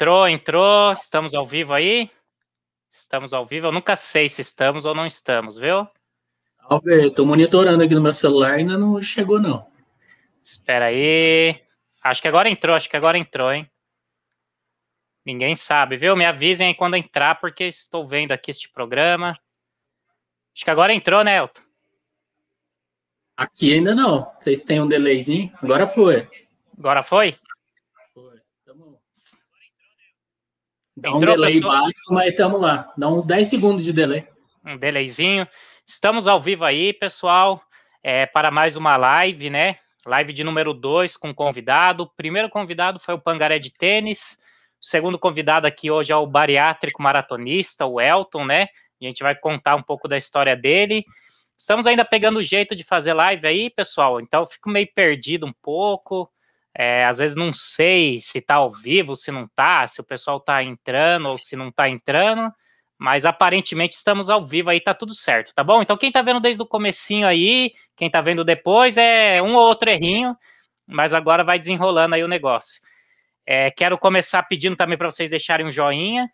Entrou, entrou. Estamos ao vivo aí? Estamos ao vivo. Eu nunca sei se estamos ou não estamos, viu? Salve, estou monitorando aqui no meu celular, ainda não chegou, não. Espera aí. Acho que agora entrou, acho que agora entrou, hein? Ninguém sabe, viu? Me avisem aí quando entrar, porque estou vendo aqui este programa. Acho que agora entrou, né, Elton? Aqui ainda não. Vocês têm um delayzinho? Agora foi. Agora foi? Dá um delay básico, mas estamos lá. Dá uns 10 segundos de delay. Um delayzinho. Estamos ao vivo aí, pessoal, é, para mais uma live, né? Live de número 2 com convidado. O primeiro convidado foi o Pangaré de Tênis. O segundo convidado aqui hoje é o bariátrico maratonista, o Elton, né? A gente vai contar um pouco da história dele. Estamos ainda pegando o jeito de fazer live aí, pessoal. Então, fico meio perdido um pouco. É, às vezes não sei se está ao vivo, se não está, se o pessoal está entrando ou se não está entrando, mas aparentemente estamos ao vivo aí, tá tudo certo, tá bom? Então quem está vendo desde o comecinho aí, quem está vendo depois é um ou outro errinho, mas agora vai desenrolando aí o negócio. É, quero começar pedindo também para vocês deixarem um joinha,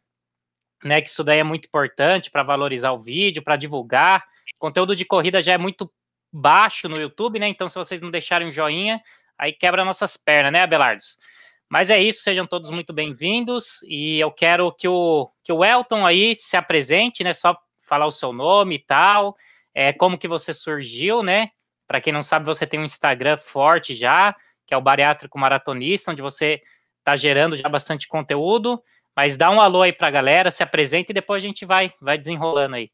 né? Que isso daí é muito importante para valorizar o vídeo, para divulgar. O conteúdo de corrida já é muito baixo no YouTube, né? Então, se vocês não deixarem um joinha, aí quebra nossas pernas, né, Abelardos? Mas é isso, sejam todos muito bem-vindos e eu quero que o, que o Elton aí se apresente, né? Só falar o seu nome e tal, é, como que você surgiu, né? Para quem não sabe, você tem um Instagram forte já, que é o Bariátrico Maratonista, onde você está gerando já bastante conteúdo. Mas dá um alô aí para a galera, se apresente e depois a gente vai, vai desenrolando aí.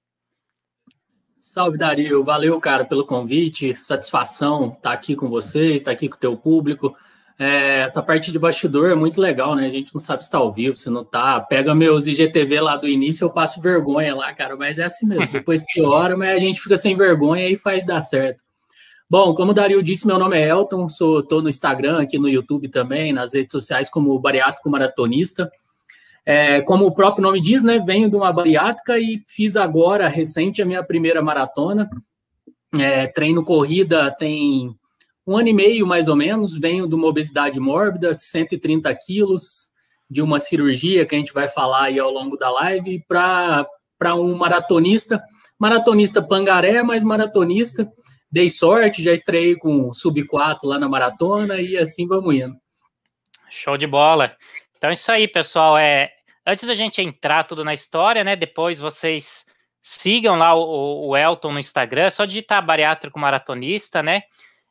Salve, Dario. Valeu, cara, pelo convite. Satisfação estar tá aqui com vocês, estar tá aqui com o teu público. É, essa parte de bastidor é muito legal, né? A gente não sabe se está ao vivo, se não tá. Pega meus IGTV lá do início, eu passo vergonha lá, cara. Mas é assim mesmo. Depois piora, mas a gente fica sem vergonha e faz dar certo. Bom, como o Dario disse, meu nome é Elton, sou tô no Instagram, aqui no YouTube também, nas redes sociais como Bariátrico Maratonista. É, como o próprio nome diz, né, venho de uma bariátrica e fiz agora, recente, a minha primeira maratona. É, treino corrida tem um ano e meio, mais ou menos. Venho de uma obesidade mórbida, 130 quilos, de uma cirurgia que a gente vai falar aí ao longo da live, para um maratonista. Maratonista pangaré, mas maratonista. Dei sorte, já estreiei com sub 4 lá na maratona e assim vamos indo. Show de bola. Então é isso aí, pessoal. É, antes da gente entrar tudo na história, né? Depois vocês sigam lá o, o Elton no Instagram, é só digitar bariátrico maratonista, né?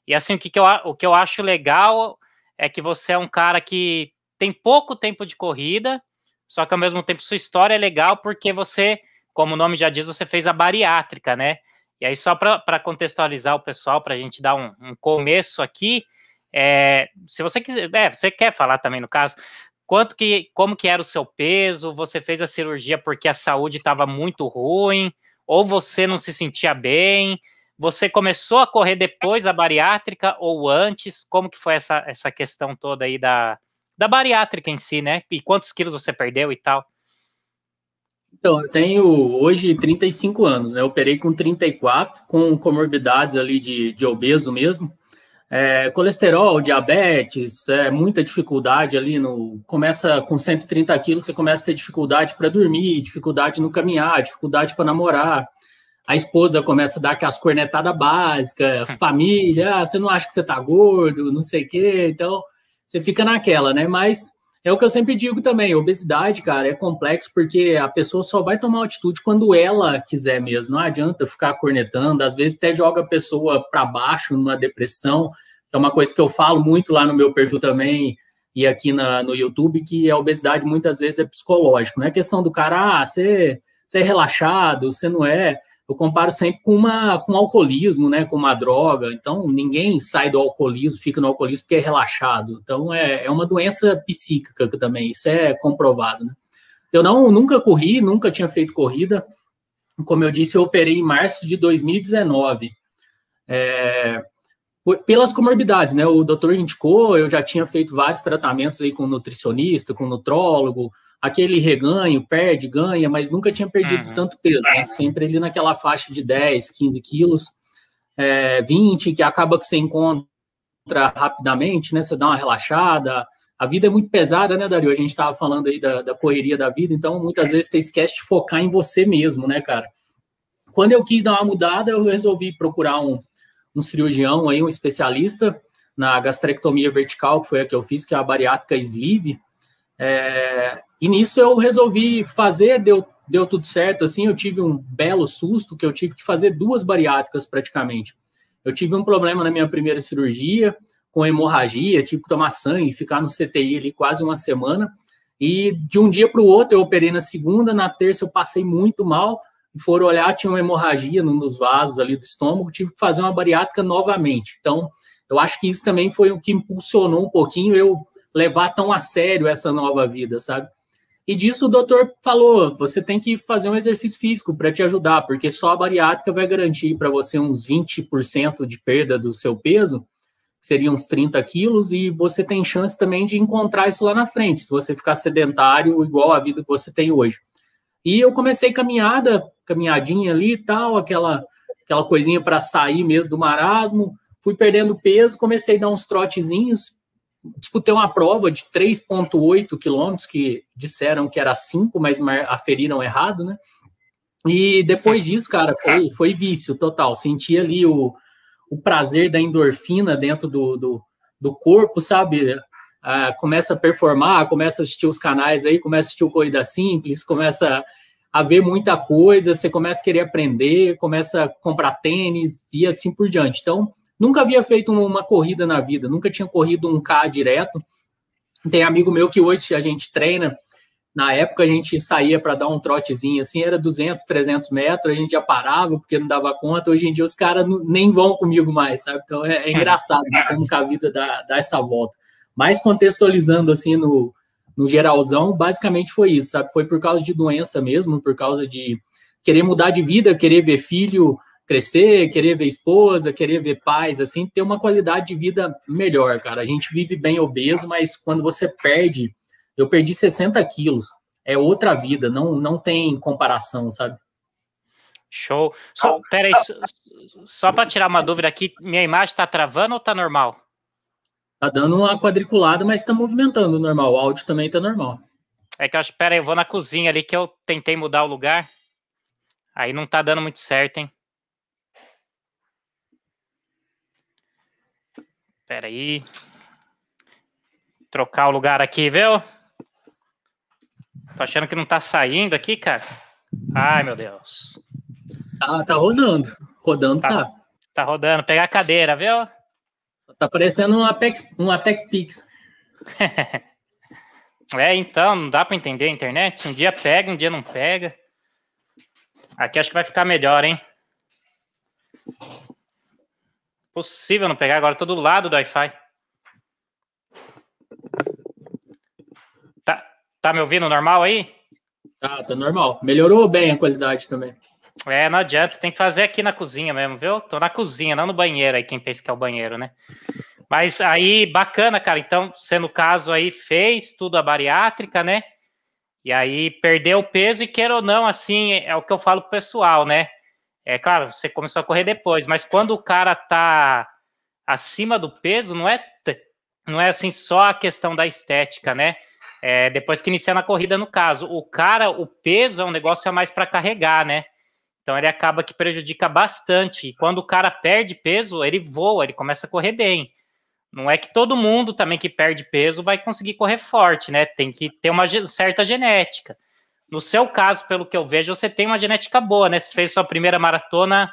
E assim, o que, que, eu, o que eu acho legal é que você é um cara que tem pouco tempo de corrida, só que ao mesmo tempo sua história é legal porque você, como o nome já diz, você fez a bariátrica, né? E aí, só para contextualizar o pessoal, para a gente dar um, um começo aqui, é, se você quiser, é, você quer falar também no caso, Quanto que, como que era o seu peso? Você fez a cirurgia porque a saúde estava muito ruim? Ou você não se sentia bem? Você começou a correr depois da bariátrica ou antes? Como que foi essa, essa questão toda aí da, da bariátrica em si, né? E quantos quilos você perdeu e tal? Então, eu tenho hoje 35 anos, né? Eu operei com 34, com comorbidades ali de, de obeso mesmo. É, colesterol, diabetes, é, muita dificuldade ali no. Começa com 130 quilos, você começa a ter dificuldade para dormir, dificuldade no caminhar, dificuldade para namorar. A esposa começa a dar aquelas cornetadas básicas, família, ah, você não acha que você tá gordo, não sei o quê, então você fica naquela, né? Mas é o que eu sempre digo também, obesidade, cara, é complexo porque a pessoa só vai tomar atitude quando ela quiser mesmo. Não adianta ficar cornetando, às vezes até joga a pessoa para baixo numa depressão, que é uma coisa que eu falo muito lá no meu perfil também e aqui na, no YouTube, que a obesidade muitas vezes é psicológico. Não é questão do cara, ah, você, você é relaxado, você não é eu comparo sempre com uma com alcoolismo, né, com uma droga. Então, ninguém sai do alcoolismo, fica no alcoolismo porque é relaxado. Então, é, é uma doença psíquica também, isso é comprovado, né? Eu não nunca corri, nunca tinha feito corrida. Como eu disse, eu operei em março de 2019. É, pelas comorbidades, né? O doutor indicou, eu já tinha feito vários tratamentos aí com nutricionista, com nutrólogo, aquele reganho, perde, ganha, mas nunca tinha perdido uhum. tanto peso, né? Uhum. sempre ali naquela faixa de 10, 15 quilos, é, 20, que acaba que você encontra rapidamente, né? Você dá uma relaxada. A vida é muito pesada, né, Dario? A gente estava falando aí da, da correria da vida, então muitas é. vezes você esquece de focar em você mesmo, né, cara? Quando eu quis dar uma mudada, eu resolvi procurar um, um cirurgião aí, um especialista na gastrectomia vertical, que foi a que eu fiz, que é a bariátrica sleeve, é, e nisso eu resolvi fazer, deu, deu tudo certo. Assim, eu tive um belo susto que eu tive que fazer duas bariátricas praticamente. Eu tive um problema na minha primeira cirurgia com hemorragia, tive que tomar sangue, ficar no CTI ali quase uma semana. E de um dia para o outro eu operei na segunda, na terça eu passei muito mal. Foram olhar, tinha uma hemorragia num dos vasos ali do estômago, tive que fazer uma bariátrica novamente. Então, eu acho que isso também foi o que impulsionou um pouquinho eu levar tão a sério essa nova vida, sabe? E disso o doutor falou: você tem que fazer um exercício físico para te ajudar, porque só a bariátrica vai garantir para você uns 20% de perda do seu peso, que seria uns 30 quilos, e você tem chance também de encontrar isso lá na frente, se você ficar sedentário, igual a vida que você tem hoje. E eu comecei caminhada, caminhadinha ali e tal, aquela, aquela coisinha para sair mesmo do marasmo, fui perdendo peso, comecei a dar uns trotezinhos, disputei uma prova de 3,8 quilômetros, que disseram que era 5, mas aferiram errado, né? E depois disso, cara, foi, foi vício total. Senti ali o, o prazer da endorfina dentro do, do, do corpo, sabe? Ah, começa a performar, começa a assistir os canais aí, começa a assistir o Corrida Simples, começa a ver muita coisa, você começa a querer aprender, começa a comprar tênis e assim por diante. Então, Nunca havia feito uma corrida na vida, nunca tinha corrido um K direto. Tem amigo meu que hoje a gente treina. Na época a gente saía para dar um trotezinho assim, era 200, 300 metros, a gente já parava porque não dava conta. Hoje em dia os caras nem vão comigo mais, sabe? Então é, é, é engraçado né, como que a vida dá, dá essa volta. Mas contextualizando assim no, no geralzão, basicamente foi isso, sabe? Foi por causa de doença mesmo, por causa de querer mudar de vida, querer ver filho, crescer, querer ver esposa, querer ver pais, assim, ter uma qualidade de vida melhor, cara. A gente vive bem obeso, mas quando você perde, eu perdi 60 quilos, é outra vida, não, não tem comparação, sabe? Show. Só, pera só, para tirar uma dúvida aqui, minha imagem está travando ou tá normal? Tá dando uma quadriculada, mas está movimentando normal. O áudio também está normal. É que eu acho, pera eu vou na cozinha ali que eu tentei mudar o lugar. Aí não tá dando muito certo, hein? Espera aí. Trocar o lugar aqui, viu? Tô achando que não tá saindo aqui, cara. Ai, meu Deus. Ah, tá rodando. Rodando tá. Tá, tá rodando. Pegar a cadeira, viu? Tá parecendo um Apex, um Apex Pix. é, então, não dá para entender a internet. Um dia pega, um dia não pega. Aqui acho que vai ficar melhor, hein? Possível não pegar agora, todo lado do Wi-Fi. Tá, tá me ouvindo normal aí? Tá, ah, tá normal. Melhorou bem a qualidade também. É, não adianta, tem que fazer aqui na cozinha mesmo, viu? Tô na cozinha, não no banheiro aí, quem pensa que é o banheiro, né? Mas aí, bacana, cara. Então, você no caso aí fez tudo a bariátrica, né? E aí perdeu o peso e queira ou não, assim, é o que eu falo pro pessoal, né? É claro, você começou a correr depois, mas quando o cara tá acima do peso, não é não é assim só a questão da estética, né? É, depois que inicia na corrida, no caso, o cara, o peso é um negócio a mais para carregar, né? Então ele acaba que prejudica bastante. E quando o cara perde peso, ele voa, ele começa a correr bem. Não é que todo mundo também que perde peso vai conseguir correr forte, né? Tem que ter uma certa genética. No seu caso, pelo que eu vejo, você tem uma genética boa, né? Você fez sua primeira maratona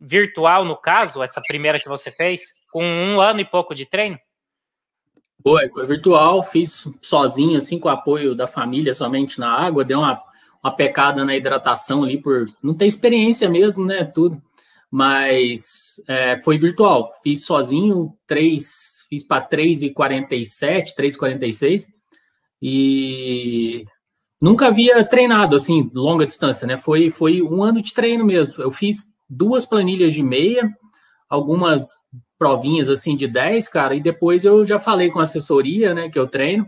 virtual, no caso, essa primeira que você fez, com um ano e pouco de treino? Foi, foi virtual, fiz sozinho, assim, com o apoio da família somente na água, deu uma, uma pecada na hidratação ali por não ter experiência mesmo, né? Tudo. Mas é, foi virtual, fiz sozinho, três, fiz para 3,47, 3,46, e nunca havia treinado assim longa distância, né? Foi foi um ano de treino mesmo. Eu fiz duas planilhas de meia, algumas provinhas assim de 10, cara, e depois eu já falei com a assessoria, né, que eu treino.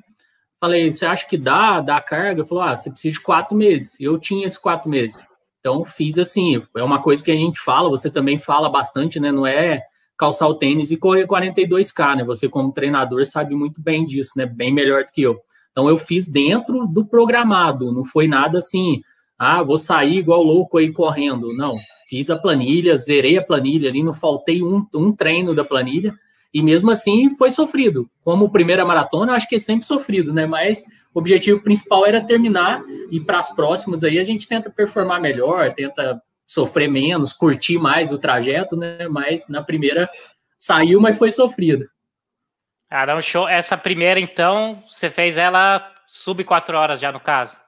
Falei, você acha que dá, dá carga? Falou, ah, você precisa de quatro meses. Eu tinha esses quatro meses. Então fiz assim, é uma coisa que a gente fala, você também fala bastante, né? Não é calçar o tênis e correr 42K, né? Você, como treinador, sabe muito bem disso, né? Bem melhor do que eu. Então eu fiz dentro do programado, não foi nada assim, ah, vou sair igual louco aí correndo. Não, fiz a planilha, zerei a planilha ali, não faltei um, um treino da planilha. E mesmo assim foi sofrido. Como primeira maratona, acho que é sempre sofrido, né? Mas o objetivo principal era terminar e para as próximas aí a gente tenta performar melhor, tenta sofrer menos, curtir mais o trajeto, né? Mas na primeira saiu, mas foi sofrido. Ah, dá um show. Essa primeira, então, você fez ela sub 4 horas já, no caso?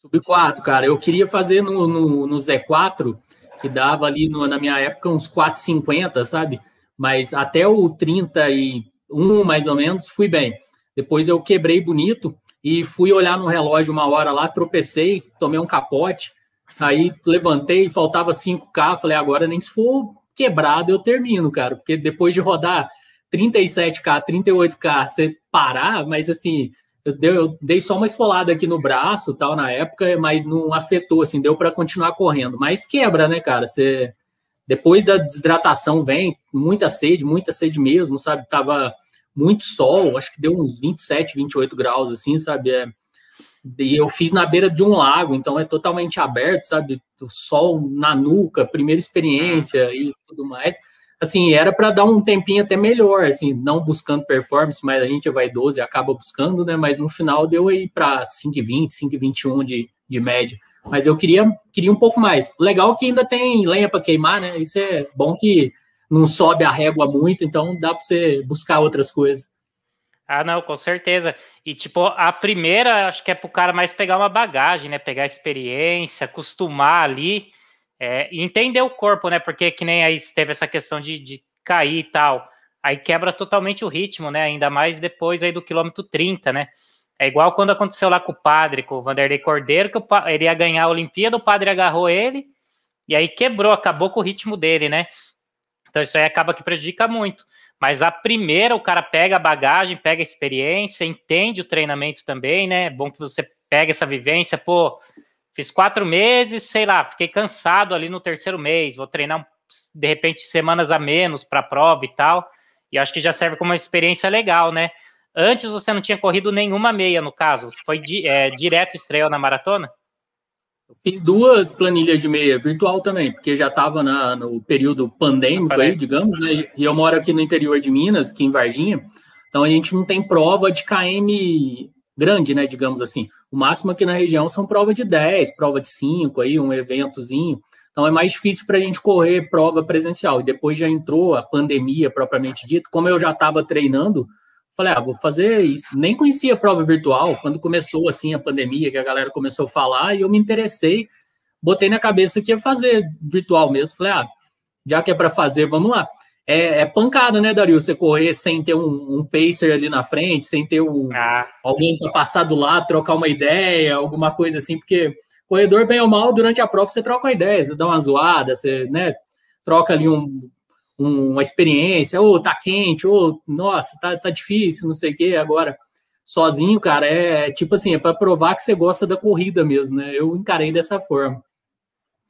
Sub 4, cara. Eu queria fazer no, no, no Z4, que dava ali no, na minha época uns 4,50, sabe? Mas até o 31, mais ou menos, fui bem. Depois eu quebrei bonito e fui olhar no relógio uma hora lá, tropecei, tomei um capote. Aí levantei, faltava 5K, falei, agora nem se for quebrado eu termino, cara, porque depois de rodar 37K, 38K, você parar, mas assim, eu dei, eu dei só uma esfolada aqui no braço tal na época, mas não afetou, assim, deu para continuar correndo. Mas quebra, né, cara? Você depois da desidratação vem muita sede, muita sede mesmo, sabe? Tava muito sol, acho que deu uns 27, 28 graus, assim, sabe? É, e eu fiz na beira de um lago, então é totalmente aberto, sabe? O sol na nuca, primeira experiência e tudo mais assim, era para dar um tempinho até melhor, assim, não buscando performance, mas a gente vai 12 acaba buscando, né? Mas no final deu aí para 5,20, 5,21 de, de média. Mas eu queria, queria um pouco mais. Legal que ainda tem lenha para queimar, né? Isso é bom que não sobe a régua muito, então dá para você buscar outras coisas. Ah, não, com certeza. E, tipo, a primeira, acho que é para o cara mais pegar uma bagagem, né? Pegar experiência, acostumar ali. É, entender o corpo, né? Porque que nem aí teve essa questão de, de cair e tal. Aí quebra totalmente o ritmo, né? Ainda mais depois aí do quilômetro 30, né? É igual quando aconteceu lá com o padre, com o Vanderlei Cordeiro, que ele ia ganhar a Olimpíada, o padre agarrou ele, e aí quebrou, acabou com o ritmo dele, né? Então isso aí acaba que prejudica muito. Mas a primeira, o cara pega a bagagem, pega a experiência, entende o treinamento também, né? É bom que você pega essa vivência, pô, Fiz quatro meses, sei lá, fiquei cansado ali no terceiro mês, vou treinar de repente semanas a menos para a prova e tal. E acho que já serve como uma experiência legal, né? Antes você não tinha corrido nenhuma meia, no caso, você foi di é, direto estreou na maratona? Eu fiz duas planilhas de meia virtual também, porque já estava no período pandêmico aí, digamos, né? E eu moro aqui no interior de Minas, aqui em Varginha, então a gente não tem prova de KM grande, né, digamos assim. O máximo aqui na região são prova de 10, prova de 5, aí, um eventozinho. Então é mais difícil para a gente correr prova presencial. E depois já entrou a pandemia propriamente dito Como eu já estava treinando, falei, ah, vou fazer isso. Nem conhecia a prova virtual quando começou assim a pandemia, que a galera começou a falar, e eu me interessei, botei na cabeça que ia fazer virtual mesmo. Falei, ah, já que é para fazer, vamos lá. É, é, pancada, né, Dario? Você correr sem ter um, um pacer ali na frente, sem ter um, ah. alguém para passar do lado, trocar uma ideia, alguma coisa assim, porque corredor, bem ou mal, durante a prova você troca uma ideia, você dá uma zoada, você né, troca ali um, uma experiência, ou tá quente, ou nossa, tá, tá difícil, não sei o quê. agora sozinho, cara, é, é tipo assim, é para provar que você gosta da corrida mesmo, né? Eu encarei dessa forma.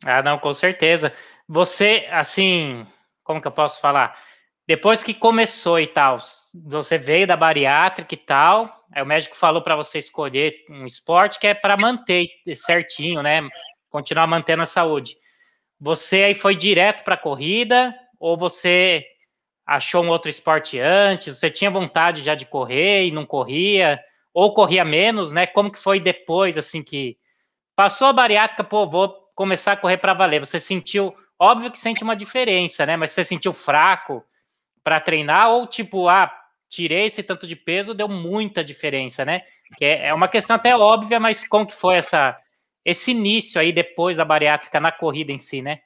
Ah, não, com certeza. Você, assim, como que eu posso falar? Depois que começou e tal, você veio da bariátrica e tal, aí o médico falou para você escolher um esporte que é para manter certinho, né? Continuar mantendo a saúde. Você aí foi direto para corrida ou você achou um outro esporte antes? Você tinha vontade já de correr e não corria ou corria menos, né? Como que foi depois assim que passou a bariátrica, pô, vou começar a correr para valer? Você sentiu Óbvio que sente uma diferença, né? Mas você sentiu fraco para treinar ou tipo, ah, tirei esse tanto de peso, deu muita diferença, né? Que é, é uma questão até óbvia, mas como que foi essa esse início aí depois da bariátrica na corrida em si, né?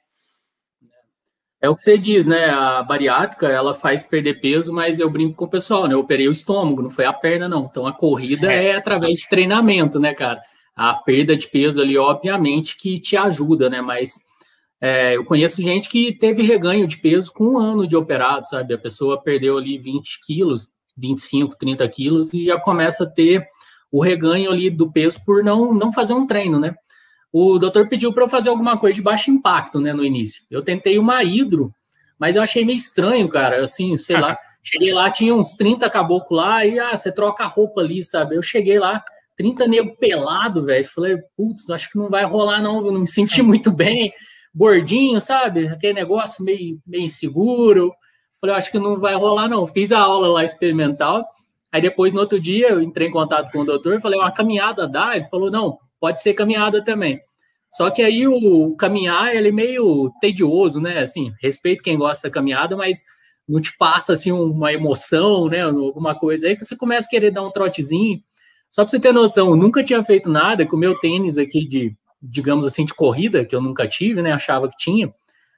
É o que você diz, né? A bariátrica ela faz perder peso, mas eu brinco com o pessoal, né? Eu operei o estômago, não foi a perna, não. Então a corrida é, é através de treinamento, né, cara? A perda de peso ali, obviamente, que te ajuda, né? Mas é, eu conheço gente que teve reganho de peso com um ano de operado, sabe? A pessoa perdeu ali 20 quilos, 25, 30 quilos e já começa a ter o reganho ali do peso por não, não fazer um treino, né? O doutor pediu para eu fazer alguma coisa de baixo impacto, né, no início. Eu tentei uma hidro, mas eu achei meio estranho, cara, assim, sei lá. Cheguei lá, tinha uns 30 caboclo lá, e ah, você troca a roupa ali, sabe? Eu cheguei lá, 30 nego pelado, velho. Falei, putz, acho que não vai rolar, não, eu não me senti é. muito bem gordinho, sabe? Aquele negócio meio, meio inseguro. Falei, acho que não vai rolar, não. Fiz a aula lá experimental. Aí depois, no outro dia, eu entrei em contato com o doutor, falei, uma caminhada dá? Ele falou, não, pode ser caminhada também. Só que aí o caminhar, ele é meio tedioso, né? Assim, respeito quem gosta da caminhada, mas não te passa, assim, uma emoção, né? Alguma coisa aí que você começa a querer dar um trotezinho. Só para você ter noção, eu nunca tinha feito nada com o meu tênis aqui de digamos assim, de corrida, que eu nunca tive, né? Achava que tinha.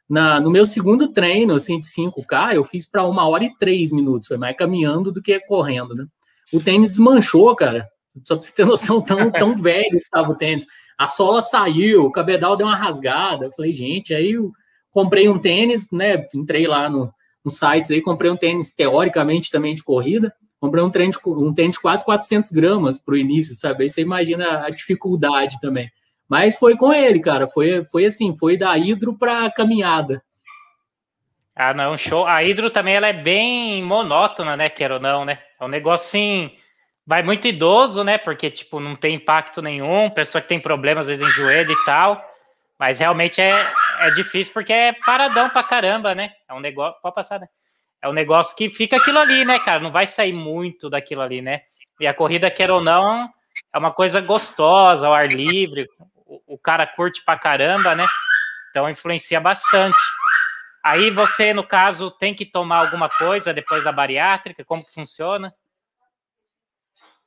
Na, no meu segundo treino, assim, de 5K, eu fiz para uma hora e três minutos. Foi mais caminhando do que correndo, né? O tênis desmanchou, cara. Só pra você ter noção, tão, tão velho que estava o tênis. A sola saiu, o cabedal deu uma rasgada. Eu falei, gente, aí eu comprei um tênis, né? Entrei lá no, no sites aí, comprei um tênis teoricamente também de corrida. Comprei um tênis, um tênis de quase 400 gramas para o início, sabe? Aí você imagina a dificuldade também. Mas foi com ele, cara. Foi, foi assim, foi da hidro para caminhada. Ah, não, show. A hidro também ela é bem monótona, né, quero ou não, né? É um negócio assim, vai muito idoso, né? Porque tipo não tem impacto nenhum, pessoa que tem problemas às vezes em joelho e tal. Mas realmente é, é difícil porque é paradão pra caramba, né? É um negócio, pode passar, né? É um negócio que fica aquilo ali, né, cara? Não vai sair muito daquilo ali, né? E a corrida, quer ou não, é uma coisa gostosa, ao ar livre o, cara curte pra caramba, né? Então influencia bastante. Aí você, no caso, tem que tomar alguma coisa depois da bariátrica? Como que funciona?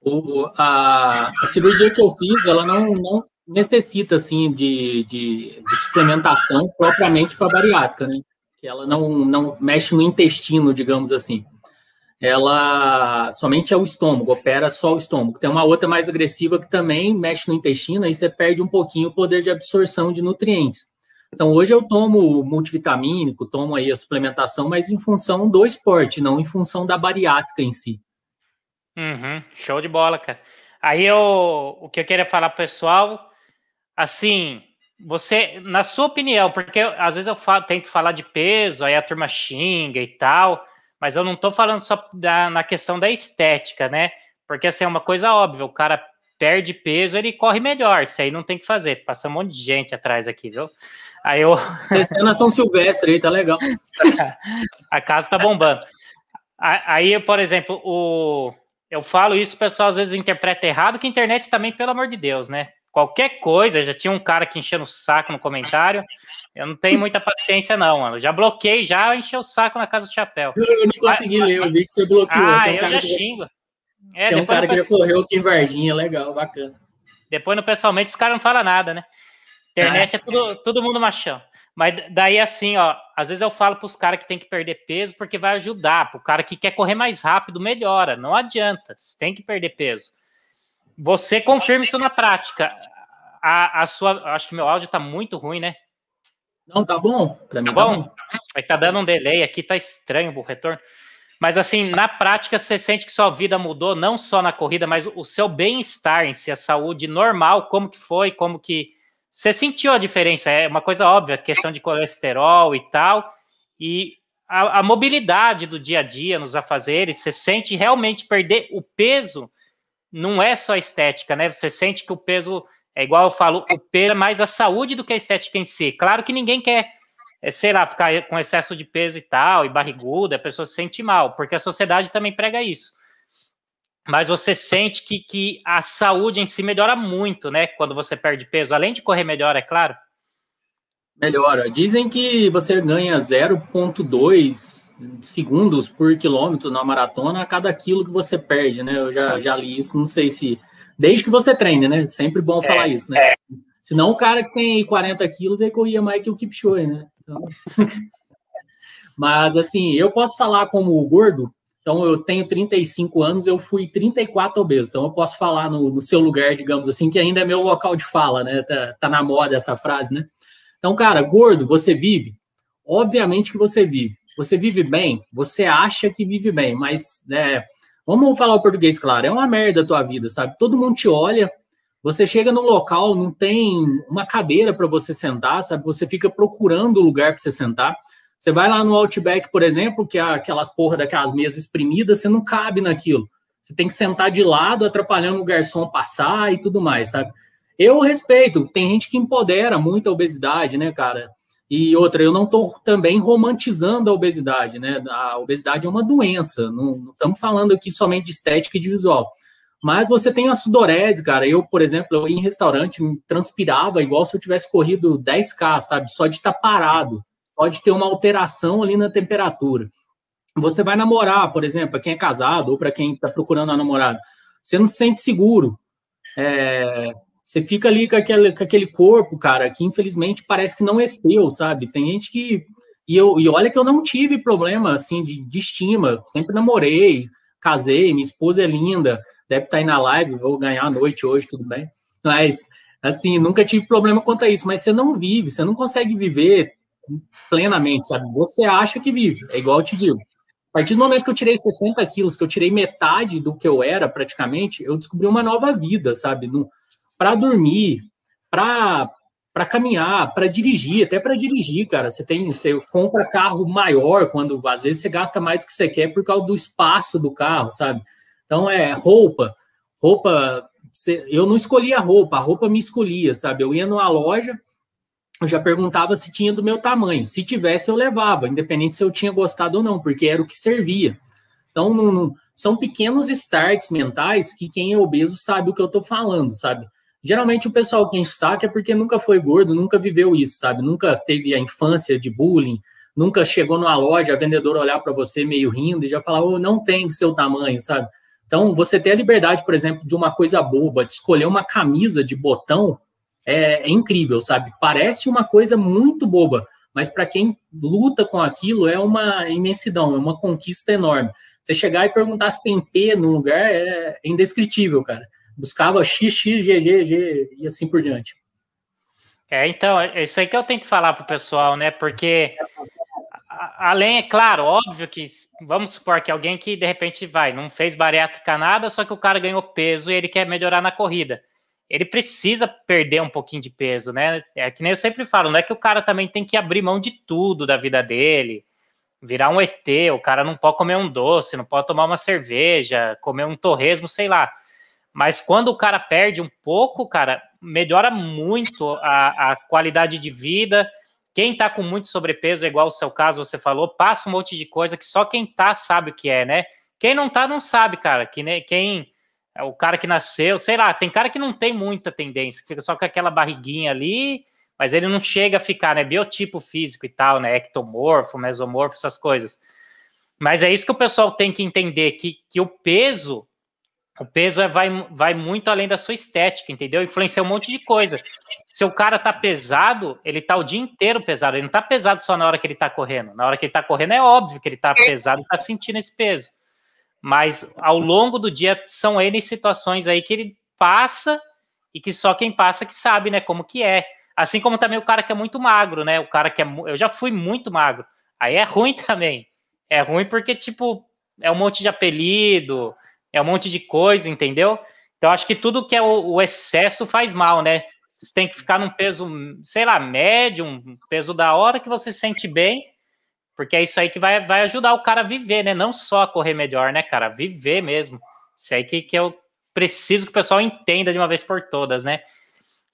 O, a, a, cirurgia que eu fiz, ela não, não necessita, assim, de, de, de suplementação propriamente para bariátrica, né? Que ela não, não mexe no intestino, digamos assim ela somente é o estômago, opera só o estômago. Tem uma outra mais agressiva que também mexe no intestino, aí você perde um pouquinho o poder de absorção de nutrientes. Então, hoje eu tomo multivitamínico, tomo aí a suplementação, mas em função do esporte, não em função da bariátrica em si. Uhum, show de bola, cara. Aí eu, o que eu queria falar pro pessoal, assim, você, na sua opinião, porque às vezes eu falo, tento falar de peso, aí a turma xinga e tal, mas eu não estou falando só da, na questão da estética, né? Porque assim, é uma coisa óbvia, o cara perde peso, ele corre melhor. Isso aí não tem que fazer. Passa um monte de gente atrás aqui, viu? Aí eu. Testando é São Silvestre aí, tá legal. a casa tá bombando. Aí, por exemplo, o... eu falo isso, o pessoal às vezes interpreta errado, que a internet também, pelo amor de Deus, né? Qualquer coisa, já tinha um cara que enchendo o saco no comentário. Eu não tenho muita paciência, não, mano. Já bloqueei, já encheu o saco na casa do chapéu. Eu não consegui ah, ler, eu vi que você bloqueou. Ah, um eu já que... xingo. É, Tem um cara que já correu aqui em Varginha, legal, bacana. Depois, no pessoalmente, os caras não falam nada, né? Internet ah. é tudo, ah. todo mundo machão. Mas daí, assim, ó, às vezes eu falo para os caras que tem que perder peso porque vai ajudar. Para o cara que quer correr mais rápido, melhora. Não adianta, você tem que perder peso. Você confirma isso na prática. A, a sua. Acho que meu áudio está muito ruim, né? Não, tá bom. Pra tá mim tá, tá bom? Vai tá dando um delay aqui, tá estranho o retorno. Mas assim, na prática, você sente que sua vida mudou, não só na corrida, mas o seu bem-estar em si, a saúde normal, como que foi, como que. Você sentiu a diferença? É uma coisa óbvia, questão de colesterol e tal. E a, a mobilidade do dia a dia, nos afazeres, você sente realmente perder o peso não é só estética, né? Você sente que o peso é igual eu falo, o peso é mais a saúde do que a estética em si. Claro que ninguém quer, é, sei lá, ficar com excesso de peso e tal, e barriguda, a pessoa se sente mal, porque a sociedade também prega isso. Mas você sente que, que a saúde em si melhora muito, né? Quando você perde peso, além de correr melhor, é claro. Melhora. Dizem que você ganha 0,2 segundos por quilômetro na maratona a cada quilo que você perde, né? Eu já, já li isso, não sei se. Desde que você treine, né? Sempre bom falar é, isso, né? É. Senão o cara que tem 40 quilos aí corria mais que o Kipchoge, né? Então... Mas assim, eu posso falar como gordo, então eu tenho 35 anos, eu fui 34 obeso, então eu posso falar no, no seu lugar, digamos assim, que ainda é meu local de fala, né? Tá, tá na moda essa frase, né? Então, cara, gordo, você vive? Obviamente que você vive. Você vive bem, você acha que vive bem, mas né, vamos falar o português, claro, é uma merda a tua vida, sabe? Todo mundo te olha, você chega num local, não tem uma cadeira para você sentar, sabe? Você fica procurando o lugar para você sentar. Você vai lá no Outback, por exemplo, que é aquelas porra daquelas mesas espremidas, você não cabe naquilo. Você tem que sentar de lado, atrapalhando o garçom passar e tudo mais, sabe? Eu respeito, tem gente que empodera muito a obesidade, né, cara? E outra, eu não estou também romantizando a obesidade, né? A obesidade é uma doença, não, estamos falando aqui somente de estética e de visual. Mas você tem a sudorese, cara. Eu, por exemplo, eu ia em restaurante, transpirava igual se eu tivesse corrido 10K, sabe? Só de estar tá parado. Pode ter uma alteração ali na temperatura. Você vai namorar, por exemplo, para quem é casado ou para quem está procurando a namorada. Você não se sente seguro. É, você fica ali com aquele, com aquele corpo, cara, que infelizmente parece que não é seu, sabe? Tem gente que. E, eu, e olha que eu não tive problema, assim, de, de estima. Sempre namorei, casei, minha esposa é linda, deve estar tá aí na live, vou ganhar a noite hoje, tudo bem. Mas, assim, nunca tive problema quanto a isso. Mas você não vive, você não consegue viver plenamente, sabe? Você acha que vive, é igual eu te digo. A partir do momento que eu tirei 60 quilos, que eu tirei metade do que eu era praticamente, eu descobri uma nova vida, sabe? Não para dormir, para para caminhar, para dirigir, até para dirigir, cara. Você tem, você compra carro maior quando às vezes você gasta mais do que você quer por causa do espaço do carro, sabe? Então é roupa, roupa. Eu não escolhi a roupa, a roupa me escolhia, sabe? Eu ia numa loja, eu já perguntava se tinha do meu tamanho. Se tivesse, eu levava, independente se eu tinha gostado ou não, porque era o que servia. Então, não, não, são pequenos starts mentais que quem é obeso sabe o que eu estou falando, sabe? Geralmente o pessoal que enche saco é porque nunca foi gordo, nunca viveu isso, sabe? Nunca teve a infância de bullying, nunca chegou numa loja, a vendedora olhar para você meio rindo e já falar, oh, não tem seu tamanho, sabe? Então, você ter a liberdade, por exemplo, de uma coisa boba, de escolher uma camisa de botão, é, é incrível, sabe? Parece uma coisa muito boba, mas para quem luta com aquilo é uma imensidão, é uma conquista enorme. Você chegar e perguntar se tem P num lugar é, é indescritível, cara buscava G e assim por diante. É, então, é isso aí que eu tento falar para o pessoal, né? Porque, além, é claro, óbvio que, vamos supor que alguém que de repente vai, não fez bariátrica nada, só que o cara ganhou peso e ele quer melhorar na corrida. Ele precisa perder um pouquinho de peso, né? É que nem eu sempre falo, não é que o cara também tem que abrir mão de tudo da vida dele, virar um ET, o cara não pode comer um doce, não pode tomar uma cerveja, comer um torresmo, sei lá. Mas quando o cara perde um pouco, cara, melhora muito a, a qualidade de vida. Quem tá com muito sobrepeso, igual o seu caso, você falou, passa um monte de coisa que só quem tá sabe o que é, né? Quem não tá, não sabe, cara. Que, nem quem é, o cara que nasceu, sei lá, tem cara que não tem muita tendência, fica só com aquela barriguinha ali, mas ele não chega a ficar, né? Biotipo físico e tal, né? Ectomorfo, mesomorfo, essas coisas. Mas é isso que o pessoal tem que entender: que, que o peso o peso é, vai, vai muito além da sua estética, entendeu? Influencia um monte de coisa. Se o cara tá pesado, ele tá o dia inteiro pesado. Ele não tá pesado só na hora que ele tá correndo. Na hora que ele tá correndo, é óbvio que ele tá pesado, tá sentindo esse peso. Mas ao longo do dia, são N situações aí que ele passa e que só quem passa que sabe, né, como que é. Assim como também o cara que é muito magro, né? O cara que é. Eu já fui muito magro. Aí é ruim também. É ruim porque, tipo, é um monte de apelido é um monte de coisa, entendeu? Então acho que tudo que é o, o excesso faz mal, né? Você tem que ficar num peso, sei lá, médio, um peso da hora que você sente bem, porque é isso aí que vai, vai ajudar o cara a viver, né? Não só a correr melhor, né, cara? Viver mesmo. Isso aí que, que eu preciso que o pessoal entenda de uma vez por todas, né?